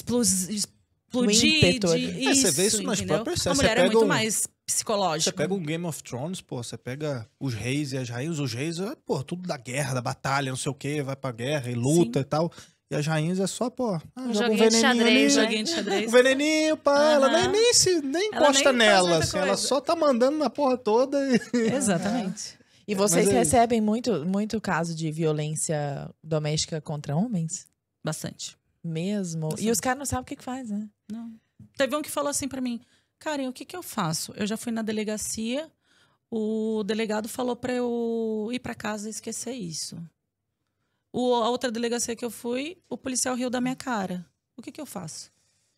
Tipo, explodir. Um de... é, você vê isso nas entendeu? próprias séries. A mulher é muito um... mais psicológica. Você pega um Game of Thrones, pô, você pega os reis e as rainhas, os reis, é, pô, tudo da guerra, da batalha, não sei o quê, vai pra guerra e luta Sim. e tal. E as rainhas é só, pô, ah, joga um veneninho xadrez, ali, né? xadrez. Um veneninho pra ela, nem, nem, se, nem encosta nem nela, assim, ela só tá mandando na porra toda. E... Exatamente. É. E vocês é recebem muito, muito caso de violência doméstica contra homens? Bastante. Mesmo. E os caras não sabem o que, que faz, né? Não. Teve um que falou assim para mim: Karen, o que, que eu faço? Eu já fui na delegacia, o delegado falou para eu ir para casa e esquecer isso. O, a outra delegacia que eu fui, o policial riu da minha cara. O que, que eu faço?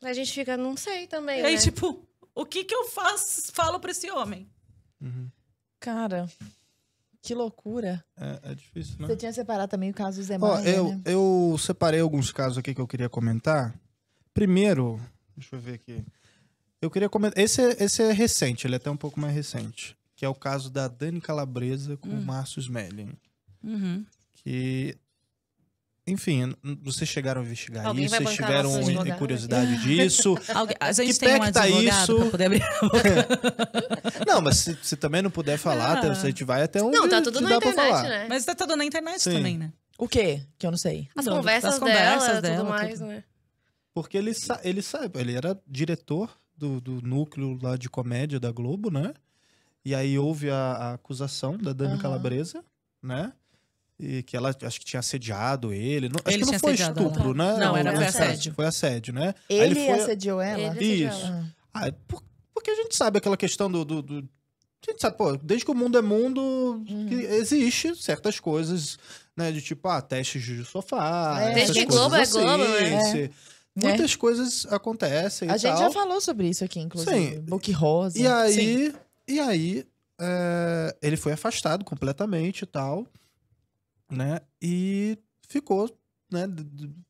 A gente fica, não sei também. E aí, né? tipo, o que, que eu faço? Falo para esse homem. Uhum. Cara, que loucura. É, é difícil, né? Você tinha separado também o caso do Zé Maia, Ó, eu, né? eu separei alguns casos aqui que eu queria comentar. Primeiro, deixa eu ver aqui. Eu queria comentar. Esse, é, esse é recente, ele é até um pouco mais recente. Que é o caso da Dani Calabresa com o hum. Márcio Smelling. Uhum. Que enfim, vocês chegaram a investigar Alguém isso? Vocês tiveram curiosidade disso? Algu a gente que tem um tá isso? pra poder abrir a boca. não, mas se, se, também não puder falar, ah. a gente vai até onde Não, tá tudo na internet, né? Mas tá tudo na internet Sim. também, né? O quê? Que eu não sei. As, conversas, conversas dela, dela tudo mais, tudo. né? Porque ele, sa ele sabe, ele era diretor do, do núcleo lá de comédia da Globo, né? E aí houve a, a acusação da Dani uhum. Calabresa, né? e que ela acho que tinha assediado ele. ele acho que não foi estupro, ela. né? Não, era, foi assédio. Foi assédio, né? Ele, ele foi... assediou ela? Isso. Ah, porque a gente sabe aquela questão do, do, do... A gente sabe, pô, desde que o mundo é mundo, hum. existe certas coisas, né? De tipo, ah, testes de sofá. É. Desde que Globo é assim, Globo, né? é. Muitas é. coisas acontecem. A gente tal. já falou sobre isso aqui, inclusive. Sim. Book Rosa. E aí, Sim. e aí é, ele foi afastado completamente e tal né? E ficou, né?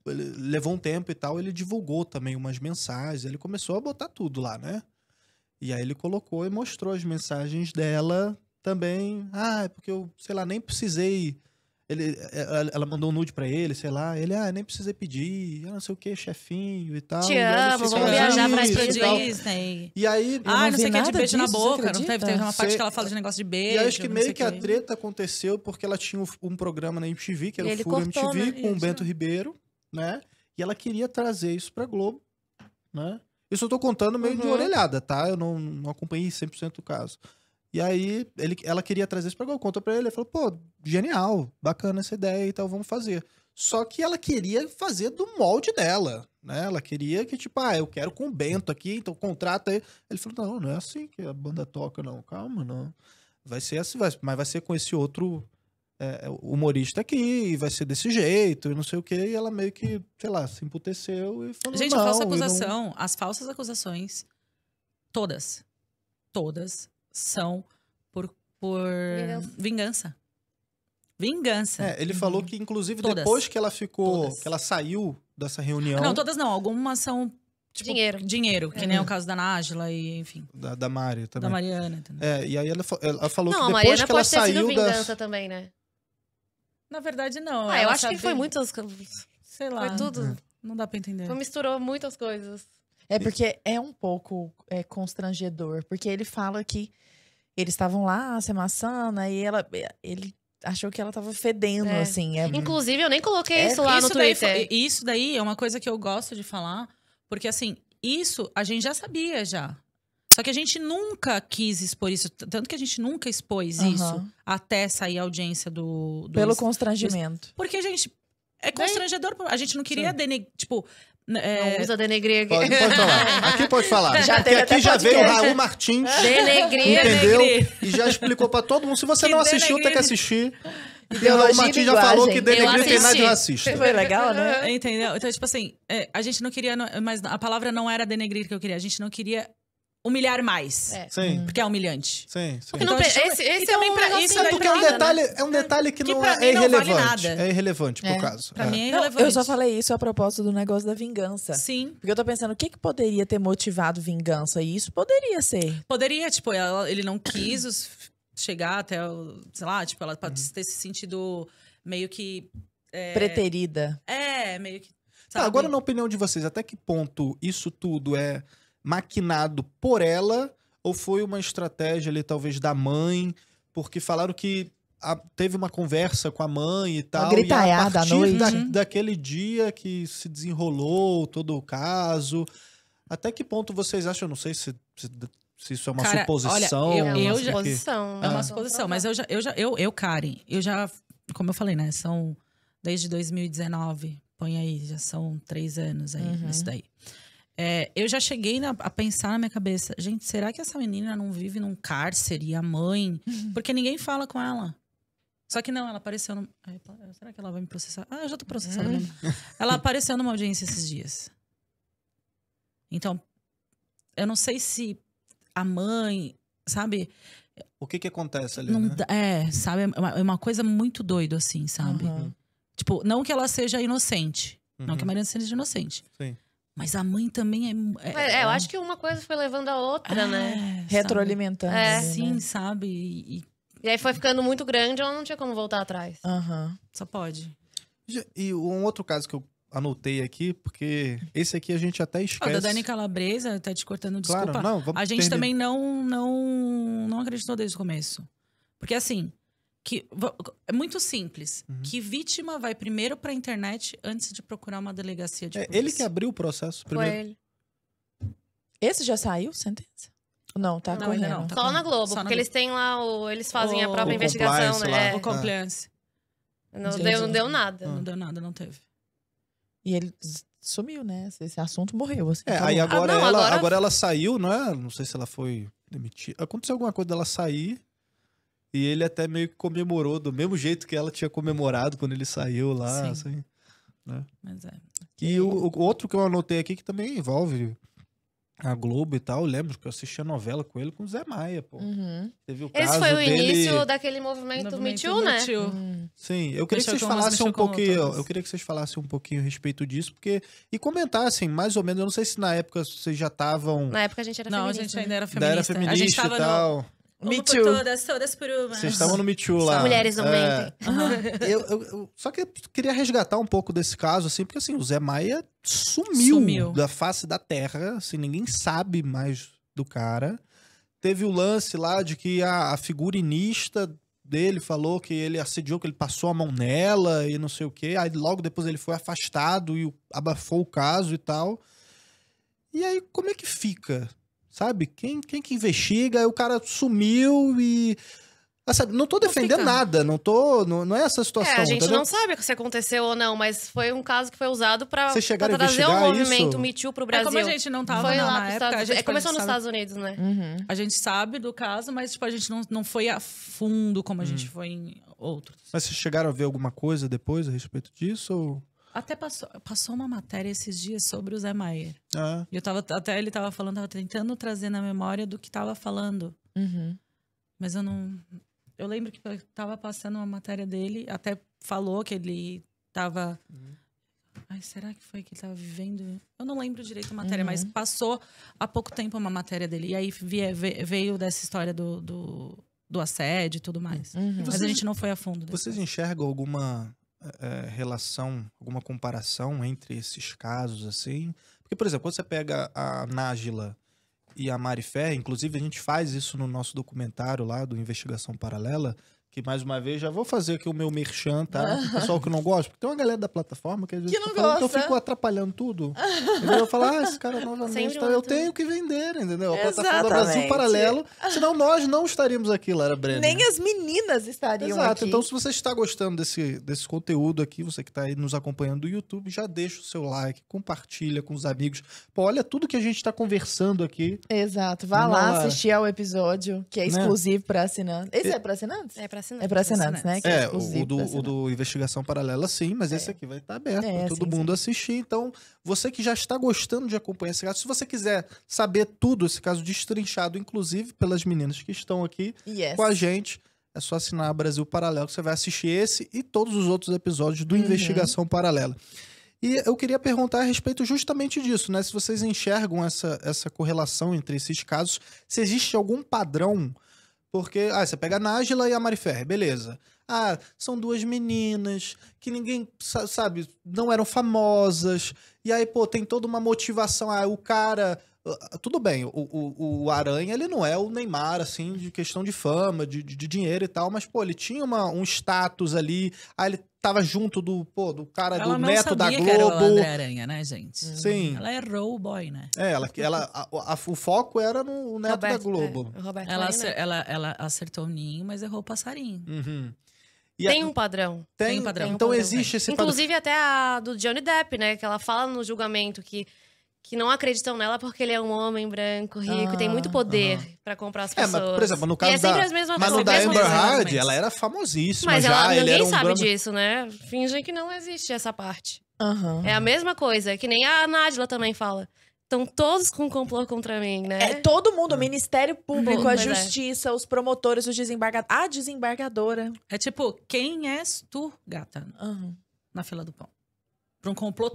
Levou um tempo e tal. Ele divulgou também umas mensagens. Ele começou a botar tudo lá, né? E aí ele colocou e mostrou as mensagens dela também. Ah, é porque eu, sei lá, nem precisei ele, é, é, ela mandou um nude pra ele, sei lá. Ele, ah, nem precisei pedir, não sei o que, chefinho e tal. Te e amo, vou ah, viajar pra Disney. E aí. Ah, não, não sei o que, de beijo disso, na boca. Não teve, teve uma parte que ela fala de negócio de beijo. E aí, acho que meio que, a treta aconteceu porque ela tinha um, programa na MTV, que era e o Furo cortou, MTV, né? com o Bento Ribeiro, né? E ela queria trazer isso pra Globo, né? Isso eu tô contando meio uhum. de orelhada, tá? Eu não, não acompanhei 100% o caso. E aí ele, ela queria trazer isso pra Gol, contou pra ele, ele falou, pô, genial, bacana essa ideia e tal, vamos fazer. Só que ela queria fazer do molde dela, né? Ela queria que, tipo, ah, eu quero com o Bento aqui, então contrata ele. Ele falou, não, não é assim que a banda toca, não, calma, não. Vai ser assim, vai, mas vai ser com esse outro é, é humorista aqui, vai ser desse jeito, e não sei o quê. E ela meio que, sei lá, se emputeceu e falou, Gente, não, a falsa acusação, não... as falsas acusações, todas, todas são por, por vingança. vingança. É, ele falou uhum. que, inclusive, todas. depois que ela ficou. Todas. que ela saiu dessa reunião. não, todas não. Algumas são Tipo, dinheiro. Dinheiro, que é. nem é o caso da Nájila e enfim. Da, da Mari também. Da Mariana, também É, e aí ela, ela falou não, que depois Mariana que ela saiu sido vingança das... também, né? Na verdade, não. Ah, eu acho sabe... que foi muitas... Sei lá. Foi tudo. É. Não dá pra entender. Foi, misturou muitas coisas. É porque é um pouco é, constrangedor, porque ele fala que eles estavam lá se amassando, e ela, eh, ele achou que ela tava fedendo, é. assim. É... Inclusive, eu nem coloquei é, isso lá isso no Twitter. Daí, isso daí é uma coisa que eu gosto de falar, porque assim, isso a gente já sabia já. Só que a gente nunca quis expor isso, tanto que a gente nunca expôs uhum. isso até sair a audiência do. do Pelo constrangimento. Porque a gente. É constrangedor. A gente não queria denegar. Tipo, é... Não usa denegrir aqui. Pode, pode, falar. Aqui pode falar. Já Porque aqui já podcast. veio o Raul Martins. Denegrir. Entendeu? Denegrir. E já explicou pra todo mundo. Se você que não assistiu, denegrir. tem que assistir. e o Martins já falou que denegrir tem nada de racista. Foi legal, né? Entendeu? Então, tipo assim, é, a gente não queria... Mas a palavra não era denegrir que eu queria. A gente não queria humilhar mais. É. Sim. Uhum. Porque é humilhante. Sim, sim. Porque não, então, esse, esse então, é, é, é um pra, isso é porque é um detalhe, né? é um detalhe que, que não, é, irrelevante. Não vale é irrelevante por é. caso. Pra é. mim é irrelevante. eu só falei isso a propósito do negócio da vingança. Sim. Porque eu tô pensando, o que, que poderia ter motivado vingança? E isso poderia ser. Poderia, tipo, ela, ele não quis os, chegar até, sei lá, tipo, ela pode uhum. ter se sentido meio que... É, Preterida. É, meio que... Tá, agora na opinião de vocês, até que ponto isso tudo é maquinado por ela ou foi uma estratégia ali, talvez, da mãe? Porque falaram que a, teve uma conversa com a mãe e tal. Uma e a partir da, noite uhum. daquele dia que se desenrolou todo o caso. Até que ponto vocês acham? Eu não sei se, se, se isso é uma Cara, suposição. Olha, eu, eu já, é suposição. É uma né? suposição, mas eu já, eu já, eu, eu, Karen, eu já, como eu falei, né? São desde 2019, põe aí, já são três anos aí, uhum. isso daí. É, eu já cheguei na, a pensar na minha cabeça, gente, será que essa menina não vive num cárcere e a mãe? Uhum. Porque ninguém fala com ela. Só que não, ela apareceu. No... será que ela vai me processar? Ah, eu já tô processada uhum. Né? Ela apareceu numa audiência esses dias. Então, eu não sei se a mãe, sabe? O que que acontece ali, não, né? É, sabe? É uma, é coisa muito doida, assim, sabe? Uhum. Tipo, não que ela seja inocente. Não que a uhum. Mariana seja inocente. Sim. Mas a mãe também é. é, é eu acho que uma coisa foi levando a outra, ah, né? é, né? Retroalimentando. É. Sim, né? sabe? E, e... aí foi ficando muito grande, ela não tinha como voltar atrás. Uhum. Só pode. E um outro caso que eu anotei aqui, porque esse aqui a gente até esquece. Oh, da Dani Calabresa, tá te cortando, desculpa. Claro, não, vamos a gente também não, não, não acreditou desde o começo. Porque assim, que é muito simples. Uhum. Que vítima vai primeiro para a internet antes de procurar uma delegacia de é, Ele que abriu o processo primeiro. Foi ele. Esse já saiu sentença? Não, tá não, correndo. Não, tá Só correndo. na Globo, Só na porque Globo. eles têm lá o, eles fazem o, a própria investigação, né? Lá. É, o é. compliance. Ah. Não, deu, não deu nada. Não deu nada, não teve. E ele sumiu, né? Esse, assunto morreu. Assim, é, tá aí agora, ah, não, ela, agora... agora ela saiu, não é? Não sei se ela foi demitida. Aconteceu alguma coisa dela sair e ele até meio que comemorou do mesmo jeito que ela tinha comemorado quando ele saiu lá, Sim. assim. Né? Mas é. E, o, o, outro que eu anotei aqui que também envolve a Globo e tal, eu lembro que eu assisti a novela com ele com o Zé Maia, pô. Uhum. Teve o Esse foi o dele... início daquele movimento, movimento Me Too, né? Me Too. Hum. Sim, eu queria mexeu que vocês falassem um pouquinho, eu queria que vocês falassem um pouquinho a respeito disso, porque e comentassem mais ou menos, eu não sei se na época vocês já estavam Na época a gente era não, feminista. Não, a gente né? ainda era feminista. Era feminista a gente tava e tal. No me todas, todas por uma. Vocês estavam no Me Too lá. Mulheres não é... eu, eu, eu, só que eu queria resgatar um pouco desse caso, assim, porque assim, o Zé Maia sumiu, sumiu. da face da terra, assim, ninguém sabe mais do cara. Teve o lance lá de que a, a figurinista dele falou que ele assediou, que ele passou a mão nela e não sei o quê. Aí logo depois ele foi afastado e abafou o caso e tal. E aí, como é que fica Sabe? Quem, quem que investiga? O cara sumiu e. Ah, sabe, não tô defendendo nada, não tô. Não, não é essa situação. É, a gente não sabe se aconteceu ou não, mas foi um caso que foi usado pra, pra trazer o um movimento mitiu Me Too pro Brasil. É como a gente não tava foi não, lá na época. Estados... é, começou nos sabe... Estados Unidos, né? Uhum. A gente sabe do caso, mas tipo, a gente não, não foi a fundo como a gente uhum. foi em outros. Mas vocês chegaram a ver alguma coisa depois a respeito disso? Ou... Até passou, passou uma matéria esses dias sobre o Zé Maier. Ah. eu tava, até ele tava falando, tava tentando trazer na memória do que tava falando. Uhum. Mas eu não. Eu lembro que tava passando uma matéria dele, até falou que ele tava. Uhum. Ai, será que foi que ele tava vivendo? Eu não lembro direito a matéria, uhum. mas passou há pouco tempo uma matéria dele. E aí veio dessa história do, do, do assédio e tudo mais. Uhum. Mas a gente não foi a fundo. Vocês enxergam alguma é, relação, alguma comparação entre esses casos, assim? Porque, por exemplo, quando você pega a Nájila e a Mari Ferre, inclusive a gente faz isso no nosso documentário lá do Investigação Paralela, que mais uma vez já vou fazer aqui o meu merchan, tá? Uh ah. -huh. Pessoal que não gosta, porque tem uma galera da plataforma que às vezes que não gosta. então eu fico atrapalhando tudo. Uh -huh. Eu falo, falar, ah, esse cara é novamente, tá, eu tenho que vender, entendeu? A plataforma Brasil Paralelo, senão nós não estaríamos aqui, Lara Brenner. Nem as meninas estariam Exato. aqui. então se você está gostando desse, desse conteúdo aqui, você que está aí nos acompanhando do YouTube, já deixa o seu like, compartilha com os amigos. Pô, olha tudo que a gente está conversando aqui. Exato, vá lá, lá assistir ao episódio, que é né? exclusivo para assinantes. Esse é, é para assinantes? É pra assinantes. É para assinantes, né? é, é o, do, o do Investigação Paralela, sim, mas é. esse aqui vai estar tá aberto é, para todo sim, mundo sim. assistir. Então, você que já está gostando de acompanhar esse caso, se você quiser saber tudo, esse caso destrinchado, inclusive pelas meninas que estão aqui yes. com a gente, é só assinar Brasil Paralelo, que você vai assistir esse e todos os outros episódios do uhum. Investigação Paralela. E eu queria perguntar a respeito justamente disso, né? Se vocês enxergam essa, essa correlação entre esses casos, se existe algum padrão porque, ah, você pega a Nájila e a Marifer, beleza. Ah, são duas meninas que ninguém, sabe, não eram famosas. E aí, pô, tem toda uma motivação. Ah, o cara ah, tudo bem, o, o, o, Aranha ele não é o Neymar, assim, de questão de fama, de, de, dinheiro e tal, mas, pô, ele tinha uma, um status ali, aí ele tava junto do, pô, do cara ela do neto da Globo. Ela não Aranha, né, gente? Sim. Ela errou o boy, né? É, ela, ela a, a, o foco era no neto Roberto, da é, Globo. É, Roberto ela, acer, né? ela, ela acertou o ninho, mas errou o passarinho. Uhum. E tem um padrão. Tem, tem um padrão. Então um padrão, existe é. esse Inclusive padrão. até a do Johnny Depp, né, que ela fala no julgamento que que não acreditam nela porque ele é um homem branco, rico, ah, tem muito poder uhum. para comprar as pessoas. É, mas, por exemplo, no é caso é sempre da, as mesmas mas no da Amber Heard, ela era famosíssima mas já, ela, ninguém era um sabe disso, né? Fingem que não existe essa parte. É a mesma coisa, que nem a Nádila também fala. Estão todos com complô contra mim, né? É todo mundo, o é. Ministério Público, a é. Justiça, é. os promotores, os desembargadores. A desembargadora. É tipo, quem és tu, gata? Uhum. Na fila do pão. Pra um complô.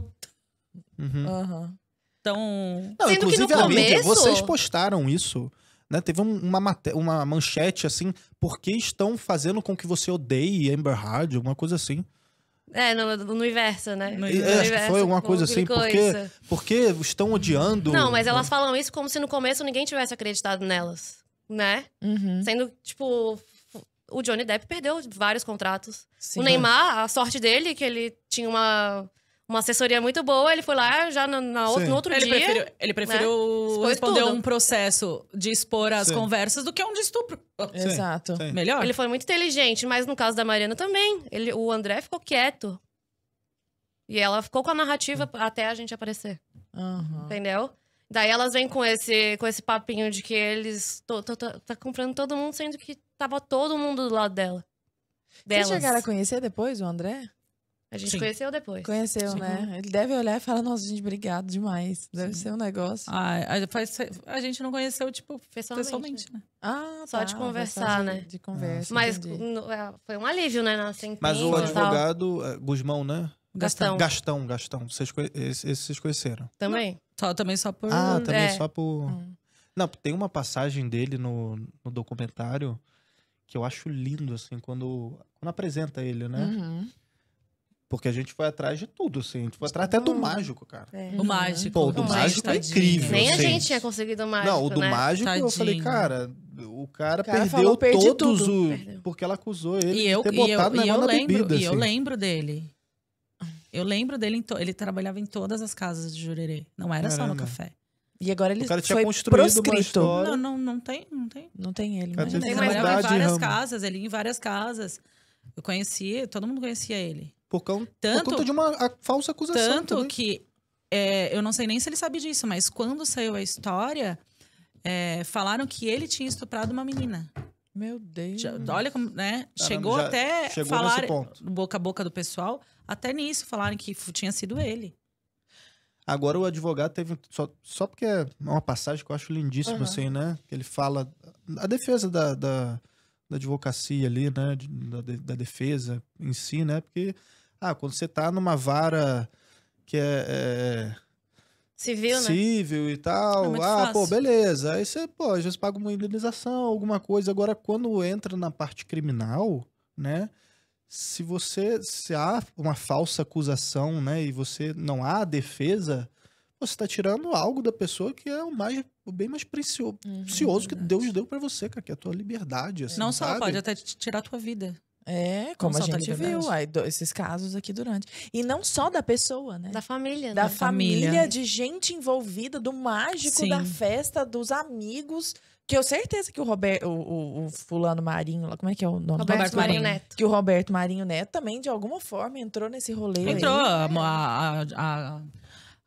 Uhum. Uhum tão. Não, Sendo inclusive, que no começo... vocês postaram isso. Né? Teve uma, uma manchete assim, porque estão fazendo com que você odeie Amber Heard, alguma coisa assim. É, no, no universo, né? No, é, acho que foi alguma coisa assim, coisa. porque, porque estão odiando. Não, mas elas né? falam isso como se no começo ninguém tivesse acreditado nelas, né? Uhum. Sendo, tipo, o Johnny Depp perdeu vários contratos. Sim, o Neymar, a sorte dele é que ele tinha uma uma assessoria muito boa. Ele foi lá já no, na outro, no outro ele dia. Né? Preferiu, ele preferiu né? responder tudo. um processo de expor as Sim. conversas do que um de estupro. Sim. Exato. Sim. Melhor. Ele foi muito inteligente, mas no caso da Mariana também. Ele, o André ficou quieto. E ela ficou com a narrativa hum. até a gente aparecer. Uhum. Entendeu? Daí elas vêm com esse, com esse papinho de que eles tô, tô, tô, tá comprando todo mundo, sendo que tava todo mundo do lado dela. Delas. Vocês chegaram a conhecer depois o André? A gente Sim. conheceu depois. Conheceu, Sim. né? Ele deve olhar e falar, nossa, gente, obrigado demais. Deve Sim. ser um negócio. Ah, a, gente não conheceu, tipo, pessoalmente, pessoalmente né? Ah, tá. Só tá, de conversar, né? De, conversa. Ah, mas é, foi um alívio, né? Na mas o advogado, tal. É, Guzmão, né? Gastão. Gastão, Gastão. Vocês, esse, esse vocês conheceram? Também. Só, também só por... Ah, também é. só por... Hum. Não, tem uma passagem dele no, no documentário que eu acho lindo, assim, quando, quando apresenta ele, né? Uhum. Porque a gente foi atrás de tudo, assim. A gente foi atrás até do mágico, cara. É. O mágico. Pô, o do o mágico, mágico é incrível. Nem a gente tinha conseguido o mágico. Não, o do né? mágico tadinho. eu falei, cara, o cara, o cara perdeu falou, todos tudo. os. Porque ela acusou ele e eu, de ter botado e eu, e eu lembro, bebida, E assim. eu lembro dele. Eu lembro dele, to... ele trabalhava em todas as casas de Jurerê. Não era Caramba. só no café. E agora ele o cara tinha foi construído proscrito. Não, não, não tem, não tem. Não tem ele. Né? Mas. Ele trabalhava em várias casas, ele ia em várias casas. Eu conhecia, todo mundo conhecia ele. Por, tanto, por conta de uma a, falsa acusação. Tanto também. que é, eu não sei nem se ele sabe disso, mas quando saiu a história, é, falaram que ele tinha estuprado uma menina. Meu Deus. Já, olha como, né? Caramba, chegou até chegou falar boca a boca do pessoal, até nisso falaram que tinha sido ele. Agora o advogado teve só, só porque é uma passagem que eu acho lindíssima uhum. assim, né? Que ele fala a defesa da, da, da advocacia ali, né? Da, da defesa em si, né? Porque ah, quando você tá numa vara que é, é civil, né? civil né? e tal. É ah, fácil. pô, beleza. Aí você, pô, às vezes paga uma indenização, alguma coisa. Agora, quando entra na parte criminal, né? Se você se há uma falsa acusação, né, e você não há defesa, você está tirando algo da pessoa que é o mais o bem mais precioso uhum, que Deus deu para você, cara, que é a tua liberdade, assim, Não sabe? só pode até tirar a tua vida. É, como a gente viu, aí, esses casos aqui durante. E não só da pessoa, né? Da família, né? Da família, de gente envolvida, do mágico, Sim. da festa, dos amigos. Que eu certeza que o Roberto, o, o, fulano Marinho, como é que é o nome? Roberto, Roberto Marinho Neto. Que o Roberto Marinho Neto também, de alguma forma, entrou nesse rolê Entrou, é. a, a, a,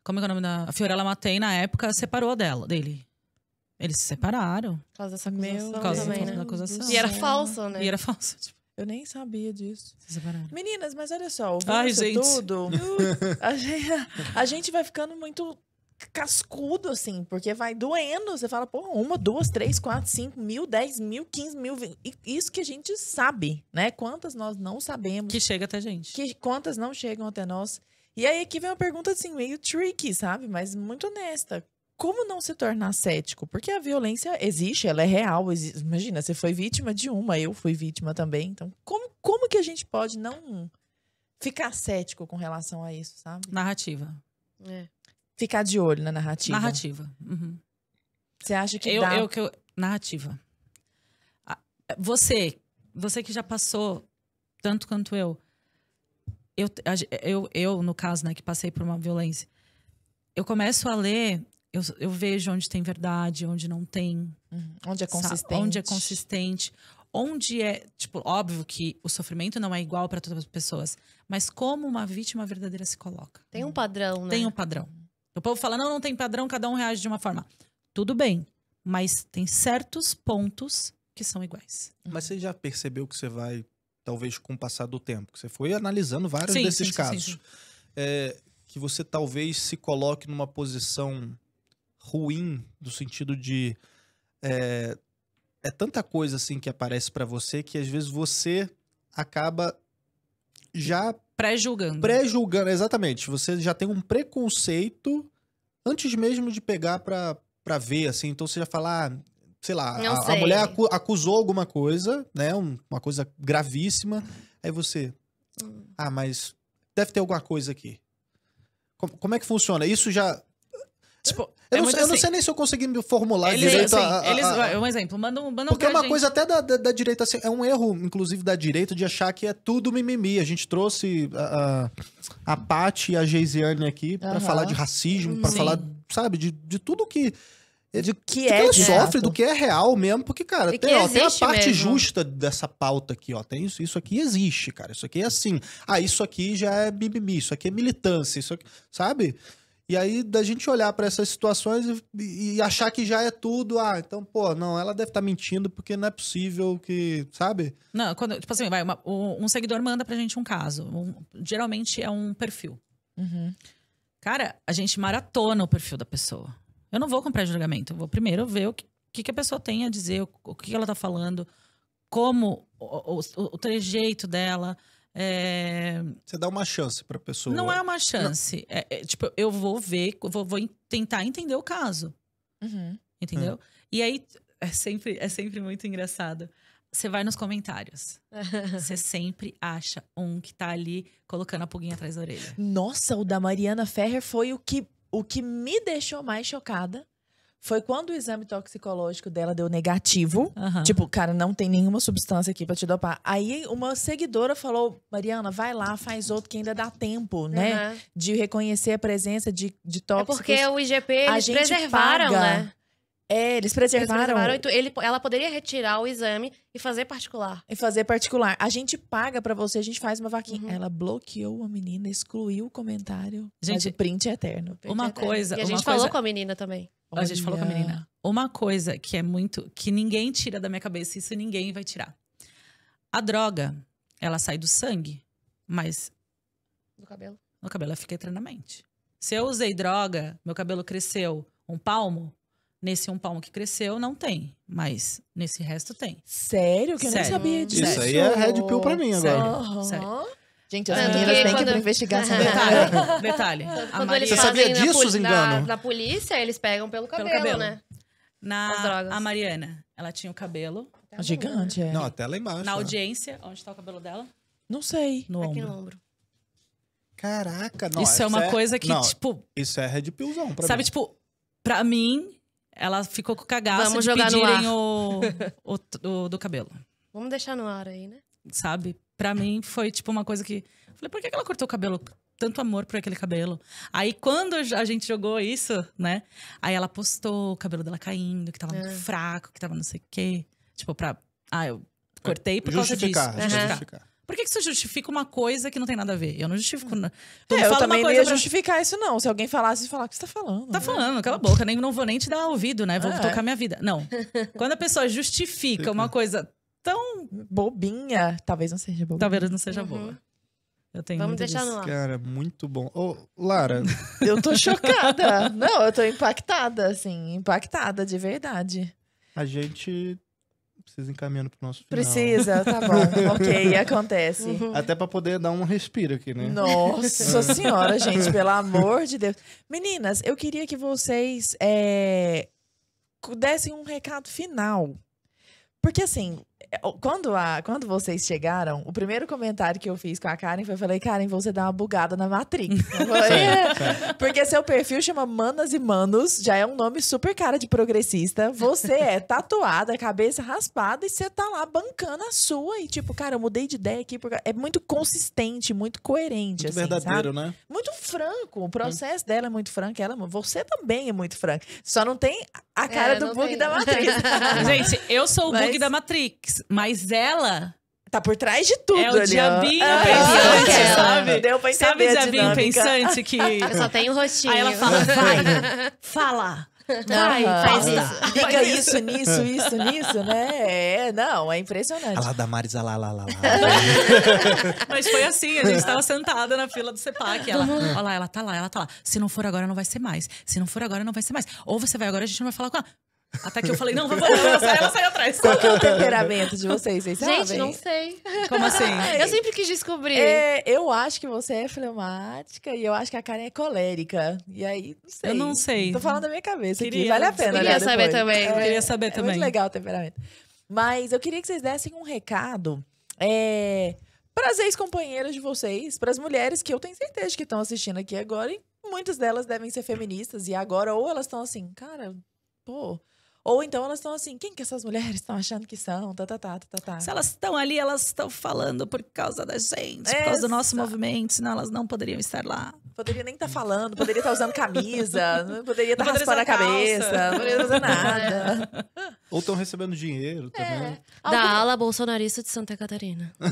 Como é que é o nome da... A Fiorella Matei, na época, separou dela, dele. Eles se separaram. Por causa dessa acusação. Meu, causa também, da, né? acusação. E era falso, né? E era falso, tipo... Eu nem sabia disso. Meninas, mas olha só, ouvindo Ai, gente. tudo, uh, a gente, a gente vai ficando muito cascudo, assim, porque vai doendo. Você fala, pô, uma, duas, três, quatro, cinco mil, dez mil, quinze mil. Isso que a gente sabe, né? Quantas nós não sabemos. Que chega até a gente. Que, quantas não chegam até nós. E aí aqui vem uma pergunta, assim, meio tricky, sabe? Mas muito honesta como não se tornar cético? Porque a violência existe, ela é real. Existe. Imagina, você foi vítima de uma, eu fui vítima também. Então, como, como que a gente pode não ficar cético com relação a isso, sabe? Narrativa. É. Ficar de olho na narrativa. Narrativa. Uhum. Você acha que eu, dá... Eu, que eu... Narrativa. Você, você que já passou tanto quanto eu, eu, eu, eu no caso, né, que passei por uma violência, eu começo a ler eu, eu vejo onde tem verdade, onde não tem. Uhum. Onde é consistente. Onde é consistente. Onde é, tipo, óbvio que o sofrimento não é igual para todas as pessoas, mas como uma vítima verdadeira se coloca. Tem um padrão, né? Tem um padrão. O povo fala, não, não tem padrão, cada um reage de uma forma. Tudo bem, mas tem certos pontos que são iguais. Mas você já percebeu que você vai, talvez com o passar do tempo, que você foi analisando vários sim, desses sim, casos, sim, é, que você talvez se coloque numa posição ruim, do sentido de. É, é tanta coisa assim que aparece para você que às vezes você acaba já. Pré-julgando. Pré-julgando, exatamente. Você já tem um preconceito antes mesmo de pegar pra, pra ver, assim. Então você já fala, ah, sei lá, a, sei. a, mulher acu acusou alguma coisa, né? Um, uma coisa gravíssima. Aí você. Ah, mas deve ter alguma coisa aqui. Como, como é que funciona? Isso já Tipo, eu, é não, sei, eu assim, não, sei nem se eu consegui me formular eles, direito assim, a, a, eles, Um exemplo, manda um. Manda porque é uma gente... coisa até da, da, da, direita, assim, é um erro, inclusive, da direita, de achar que é tudo mimimi. A gente trouxe a, a, a Paty e a Geisiane aqui para uhum. falar de racismo, para falar, sabe, de, de tudo que. De que é que sofre, do que é real mesmo, porque, cara, tem, ó, tem, a parte mesmo. justa dessa pauta aqui, ó. Tem isso, isso aqui existe, cara. Isso aqui é assim. Ah, isso aqui já é mimimi, isso aqui é militância, isso aqui, sabe? E aí, da gente olhar para essas situações e, e, achar que já é tudo. Ah, então, pô, não, ela deve estar tá mentindo porque não é possível que, sabe? Não, quando, tipo assim, vai, uma, um seguidor manda pra gente um caso. Um, geralmente é um perfil. Uhum. Cara, a gente maratona o perfil da pessoa. Eu não vou comprar julgamento. Eu vou primeiro ver o que, que, a pessoa tem a dizer, o, o que ela tá falando, como, o, o, o trejeito dela é... Você dá uma chance para pessoa. Não é uma chance. É, é, tipo, eu vou ver, vou, vou tentar entender o caso. Uhum. Entendeu? Uhum. E aí é sempre, é sempre muito engraçado. Você vai nos comentários. Você sempre acha um que tá ali colocando a pulguinha atrás da orelha. Nossa, o da Mariana Ferrer foi o que, o que me deixou mais chocada. Foi quando o exame toxicológico dela deu negativo. Uhum. Tipo, cara, não tem nenhuma substância aqui pra te dopar. Aí uma seguidora falou: Mariana, vai lá, faz outro que ainda dá tempo, uhum. né? De reconhecer a presença de, de tóxicos. É porque o IGP, eles preservaram, né? É, eles preservaram. Eles preservaram então ele, ela poderia retirar o exame e fazer particular. E fazer particular. A gente paga para você, a gente faz uma vaquinha. Uhum. Ela bloqueou a menina, excluiu o comentário. Gente, mas o print é eterno. Print uma é eterno. coisa. E a gente falou com a menina também. Olha. A gente falou com a menina. Uma coisa que é muito. que ninguém tira da minha cabeça, isso ninguém vai tirar. A droga, ela sai do sangue, mas. Do cabelo? No cabelo ela fica eternamente. Se eu usei droga, meu cabelo cresceu um palmo, Nesse um palmo que cresceu, não tem. Mas nesse resto tem. Sério? Que eu nem sabia disso. Isso aí é red pill pra mim agora. Uhum. Sério. Gente, as é, meninas têm que pra investigação. Detalhe, detalhe. Quando Você sabia disso, engano Na, na, polícia, eles pegam pelo cabelo, pelo cabelo. né? Na, a Mariana, ela tinha o cabelo. Tá gigante, é. Não, até lá embaixo. Na né? audiência, onde tá o cabelo dela? Não sei. No Aqui ombro. no ombro. Caraca, não. Isso é uma é coisa que, não, tipo... Isso é red pillzão pra sabe, mim. Sabe, tipo, pra mim, ela ficou com cagaça Vamos de jogar pedirem no O, o, o, do cabelo. Vamos deixar no ar aí, né? Sabe? Pra mim foi tipo uma coisa que. Falei, por que ela cortou o cabelo? Tanto amor por aquele cabelo. Aí quando a gente jogou isso, né? Aí ela postou o cabelo dela caindo, que tava é. fraco, que tava não sei o quê. Tipo, pra. Ah, eu é, cortei por justificar, causa disso. Justificar. Uhum. justificar. Por que, que você justifica uma coisa que não tem nada a ver? Eu não justifico. Hum. É, eu também não ia pra... justificar isso, não. Se alguém falasse falar, o que você tá falando? Tá né? falando, cala a boca, nem, não vou nem te dar ouvido, né? Vou é. tocar minha vida. Não. Quando a pessoa justifica uma coisa tão. Bobinha, talvez não seja boa. Talvez não seja uhum. boa. Eu tenho Vamos deixar no ar. Cara, muito bom. Ô, oh, Lara. eu tô chocada. não, eu tô impactada, assim, impactada de verdade. A gente precisa encaminhando pro nosso final. Precisa, tá bom. ok, acontece. Uhum. Até para poder dar um respiro aqui, né? Nossa senhora, gente, pelo amor de Deus. Meninas, eu queria que vocês é, dessem um recado final. Porque assim, é, quando, a, quando vocês chegaram, o primeiro comentário que eu fiz com a Karen foi: eu falei, Karen, você dá uma bugada na Matrix. Falei, é. Porque seu perfil chama Manas e Manos, já é um nome super cara de progressista. Você é tatuada, cabeça raspada e você tá lá bancando a sua. E tipo, cara, eu mudei de ideia aqui. Porque é muito consistente, muito coerente. Muito assim, verdadeiro, sabe? né? Muito franco. O hum. processo hum. dela é muito franco. Ela, é você também é muito franco. Só não tem a cara é, do bug tem. da Matrix. Gente, eu sou o Mas... bug da Matrix mas ela Tá por trás de tudo, É o ali, diabinho ó. Ah, pensante, ah, sabe? Deu pra sabe o diabinho pensante que... Eu só tenho o rostinho. Aí ela fala, vai, fala. Vai, faz isso. fica isso, nisso, isso, nisso, né? É, não, é impressionante. A lá da Maris, lá, lá, lá, lá. Mas foi assim, a gente tava sentada na fila do CEPAC. Ela, uhum. olha lá, ela tá lá, ela tá lá. Se não for agora, não vai ser mais. Se não for agora, não vai ser mais. Ou você vai agora, a gente não vai falar com ela. Até que eu falei, não, vamos, vamos. sai, ela saiu atrás. Qual que é o temperamento de vocês? Vocês Gente, não sei. Como assim? Eu sempre quis descobrir. É, eu acho que você é fleumática e eu acho que a Karen é colérica. E aí, não sei. Eu não sei. Tô falando da minha cabeça queria, aqui. Vale a pena, Queria né, saber depois. também. É, né? queria saber é também. muito legal o temperamento. Mas eu queria que vocês dessem um recado. É, para as ex-companheiras de vocês, para as mulheres que eu tenho certeza que estão assistindo aqui agora, e muitas delas devem ser feministas, e agora, ou elas estão assim, cara, pô, ou então elas estão assim, quem que essas mulheres estão achando que são? Tá, tá, tá, tá, tá. Se elas estão ali, elas estão falando por causa da gente, Essa. por causa do nosso movimento, senão elas não poderiam estar lá. Poderia nem estar tá falando, poderia estar tá usando camisa, poderia estar tá raspando a cabeça, não poderia fazer nada. Ou estão recebendo dinheiro é. também. Da Algum... ala bolsonarista de Santa Catarina. Não,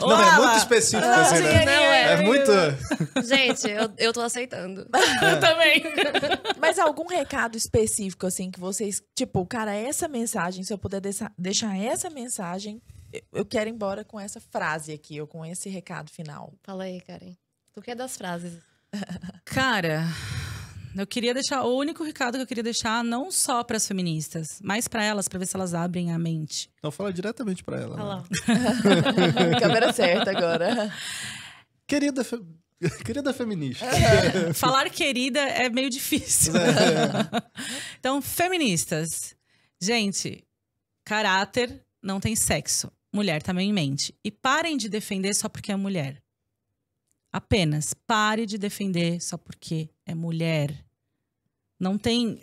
não. não é muito específico não, assim, né? Não, é. é muito. Gente, eu, eu tô aceitando. É. Eu também. Mas algum recado específico, assim, que vocês. Tipo, cara, essa mensagem, se eu puder deixar essa mensagem, eu quero ir embora com essa frase aqui, ou com esse recado final. Fala aí, Karen. Tu que é das frases. Cara eu queria deixar o único recado que eu queria deixar não só para as feministas, mas para elas, para ver se elas abrem a mente. Então fala diretamente para ela. Fala. Né? Câmera certa agora. Querida fe... Querida feminista. Falar querida é meio difícil. É. então, feministas. Gente, caráter não tem sexo. Mulher também em mente. E parem de defender só porque é mulher. Apenas pare de defender só porque é mulher. Não tem.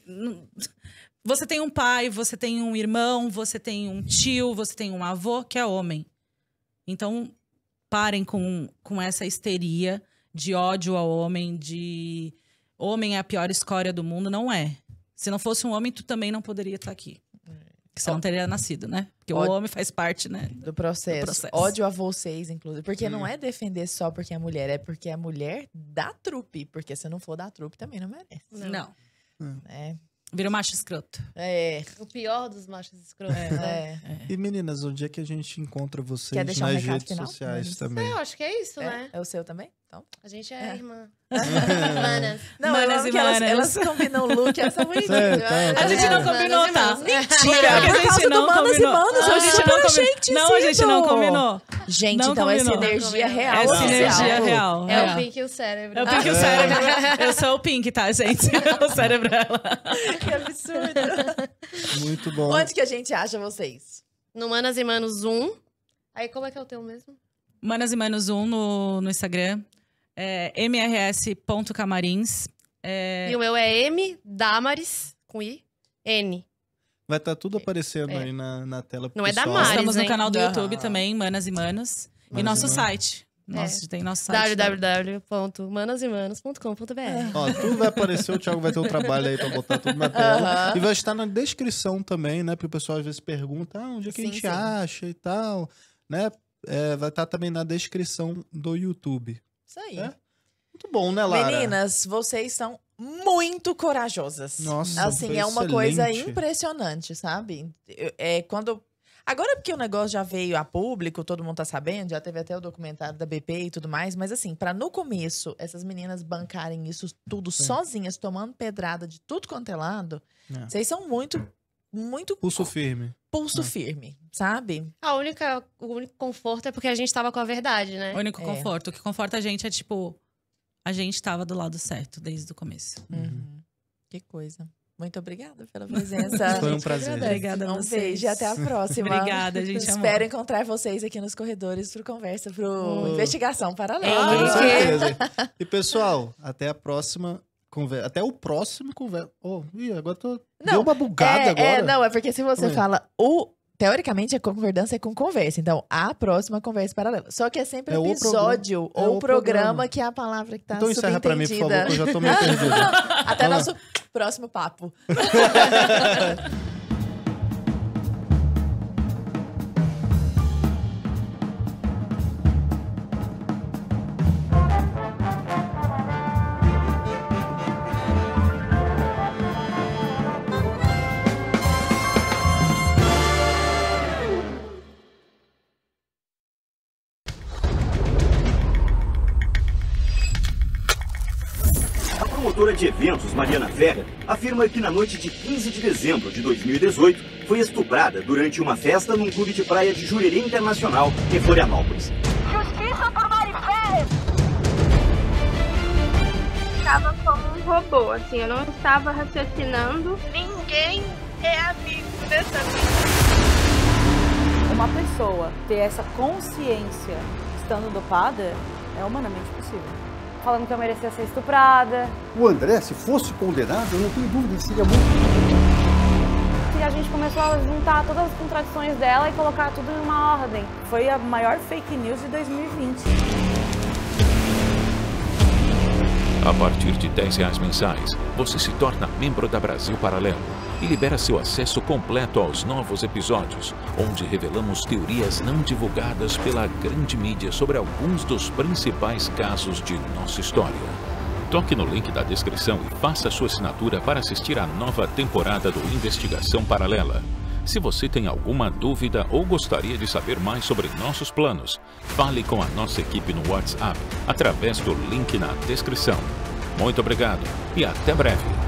você tem um pai, você tem um irmão, você tem um tio, você tem um avô que é homem. Então, parem com, com essa histeria de ódio ao homem, de homem é a pior escória do mundo. Não é. Se não fosse um homem, tu também não poderia estar aqui. Que senão não teria nascido, né? Porque ódio. o homem faz parte, né? Do processo. Do processo. Ódio a vocês, inclusive. Porque hum. não é defender só porque é mulher, é porque é mulher da trupe. Porque se não for da trupe, também não merece. Não. não. Hum. É. Vira um macho escroto. É. O pior dos machos escrotos. É. Né? É. é. é. E meninas, onde é que a gente encontra vocês nas um redes sociais Mas... também? Eu acho que é isso, é. né? É o seu também? Então, a gente é, é. irmã. Manas. Não, Manas e manas. Elas, elas combinam look, elas são bonitinhas. É, a gente não combinou, tá? Mentira! É por causa do Manas e Manas, a gente não combinou. Não, a gente não combinou. Gente, não então combinou. é sinergia real. É sinergia real. É o é. Pink e o cérebro. É o Pink e o é. cérebro. Eu sou o Pink, tá, gente? o cérebro ela. Que absurdo. Muito bom. Onde que a gente acha vocês? No Manas e Manos 1. Aí, como é que é o teu mesmo? Manas e Manos 1 no, no Instagram é mrs.camarins. É... E o meu é M Damaris com I N. Vai estar tá tudo é, aparecendo é. aí na, na tela. Não é pessoal. é Damaris. Estamos no hein? canal do YouTube também, Manas e Manos. Manas e nosso e site. Nossa, é. tem nosso site. Tá? www.manasimanos.com.br Ó, tudo vai aparecer, o Thiago vai ter um trabalho aí pra botar tudo na tela. E vai estar na descrição também, né? Porque o pessoal às vezes pergunta, ah, onde é que sim, a gente sim. acha e tal, né? É, vai estar tá também na descrição do YouTube. Isso aí. É? Muito bom, né, Lara? Meninas, vocês são muito corajosas. Nossa, assim é uma excelente. coisa impressionante, sabe? é quando agora porque o negócio já veio a público, todo mundo tá sabendo, já teve até o documentário da BP e tudo mais, mas assim, para no começo essas meninas bancarem isso tudo Sim. sozinhas, tomando pedrada de tudo quanto é lado, é. vocês são muito muito. Pulso firme. Pulso é. firme, sabe? A única, o único conforto é porque a gente estava com a verdade, né? O único é. conforto. O que conforta a gente é tipo. A gente estava do lado certo desde o começo. Uhum. uhum. Que coisa. Muito obrigada pela presença. Foi um prazer. Obrigada a um vocês. beijo e até a próxima. obrigada, gente. Espero amou. encontrar vocês aqui nos corredores para Conversa, para o Investigação Paralela. Com certeza. E pessoal, até a próxima conversa. Até o próximo conversa. Oh, ih, agora tô. Não, Deu uma bugada é, é agora. É, não, é porque se você fala o. Teoricamente, a concordância é com conversa. Então, a próxima conversa é paralela. Só que é sempre é episódio é ou programa, programa, que é a palavra que tá então, subentendida. Então encerra pra mim, por favor, que eu já tô meio perdido. Até Olá. nosso próximo papo. eventos, Mariana Ferreira, afirma que na noite de 15 de dezembro de 2018 foi estuprada durante uma festa num clube de praia de Jurerê Internacional, em Florianópolis. Justiça por Mari Ferreira! Estava como um robô, assim, eu não estava raciocinando. Ninguém é amigo dessa vida. Uma pessoa ter essa consciência estando dopada é humanamente possível falando que eu merecia ser estuprada. O André, se fosse condenado, eu não tenho dúvida, seria muito. E a gente começou a juntar todas as contradições dela e colocar tudo em uma ordem. Foi a maior fake news de 2020. A partir de 10 reais mensais, você se torna membro da Brasil Paralelo e libera seu acesso completo aos novos episódios, onde revelamos teorias não divulgadas pela grande mídia sobre alguns dos principais casos de nossa história. Toque no link da descrição e faça sua assinatura para assistir à nova temporada do Investigação Paralela. Se você tem alguma dúvida ou gostaria de saber mais sobre nossos planos, fale com a nossa equipe no WhatsApp através do link na descrição. Muito obrigado e até breve!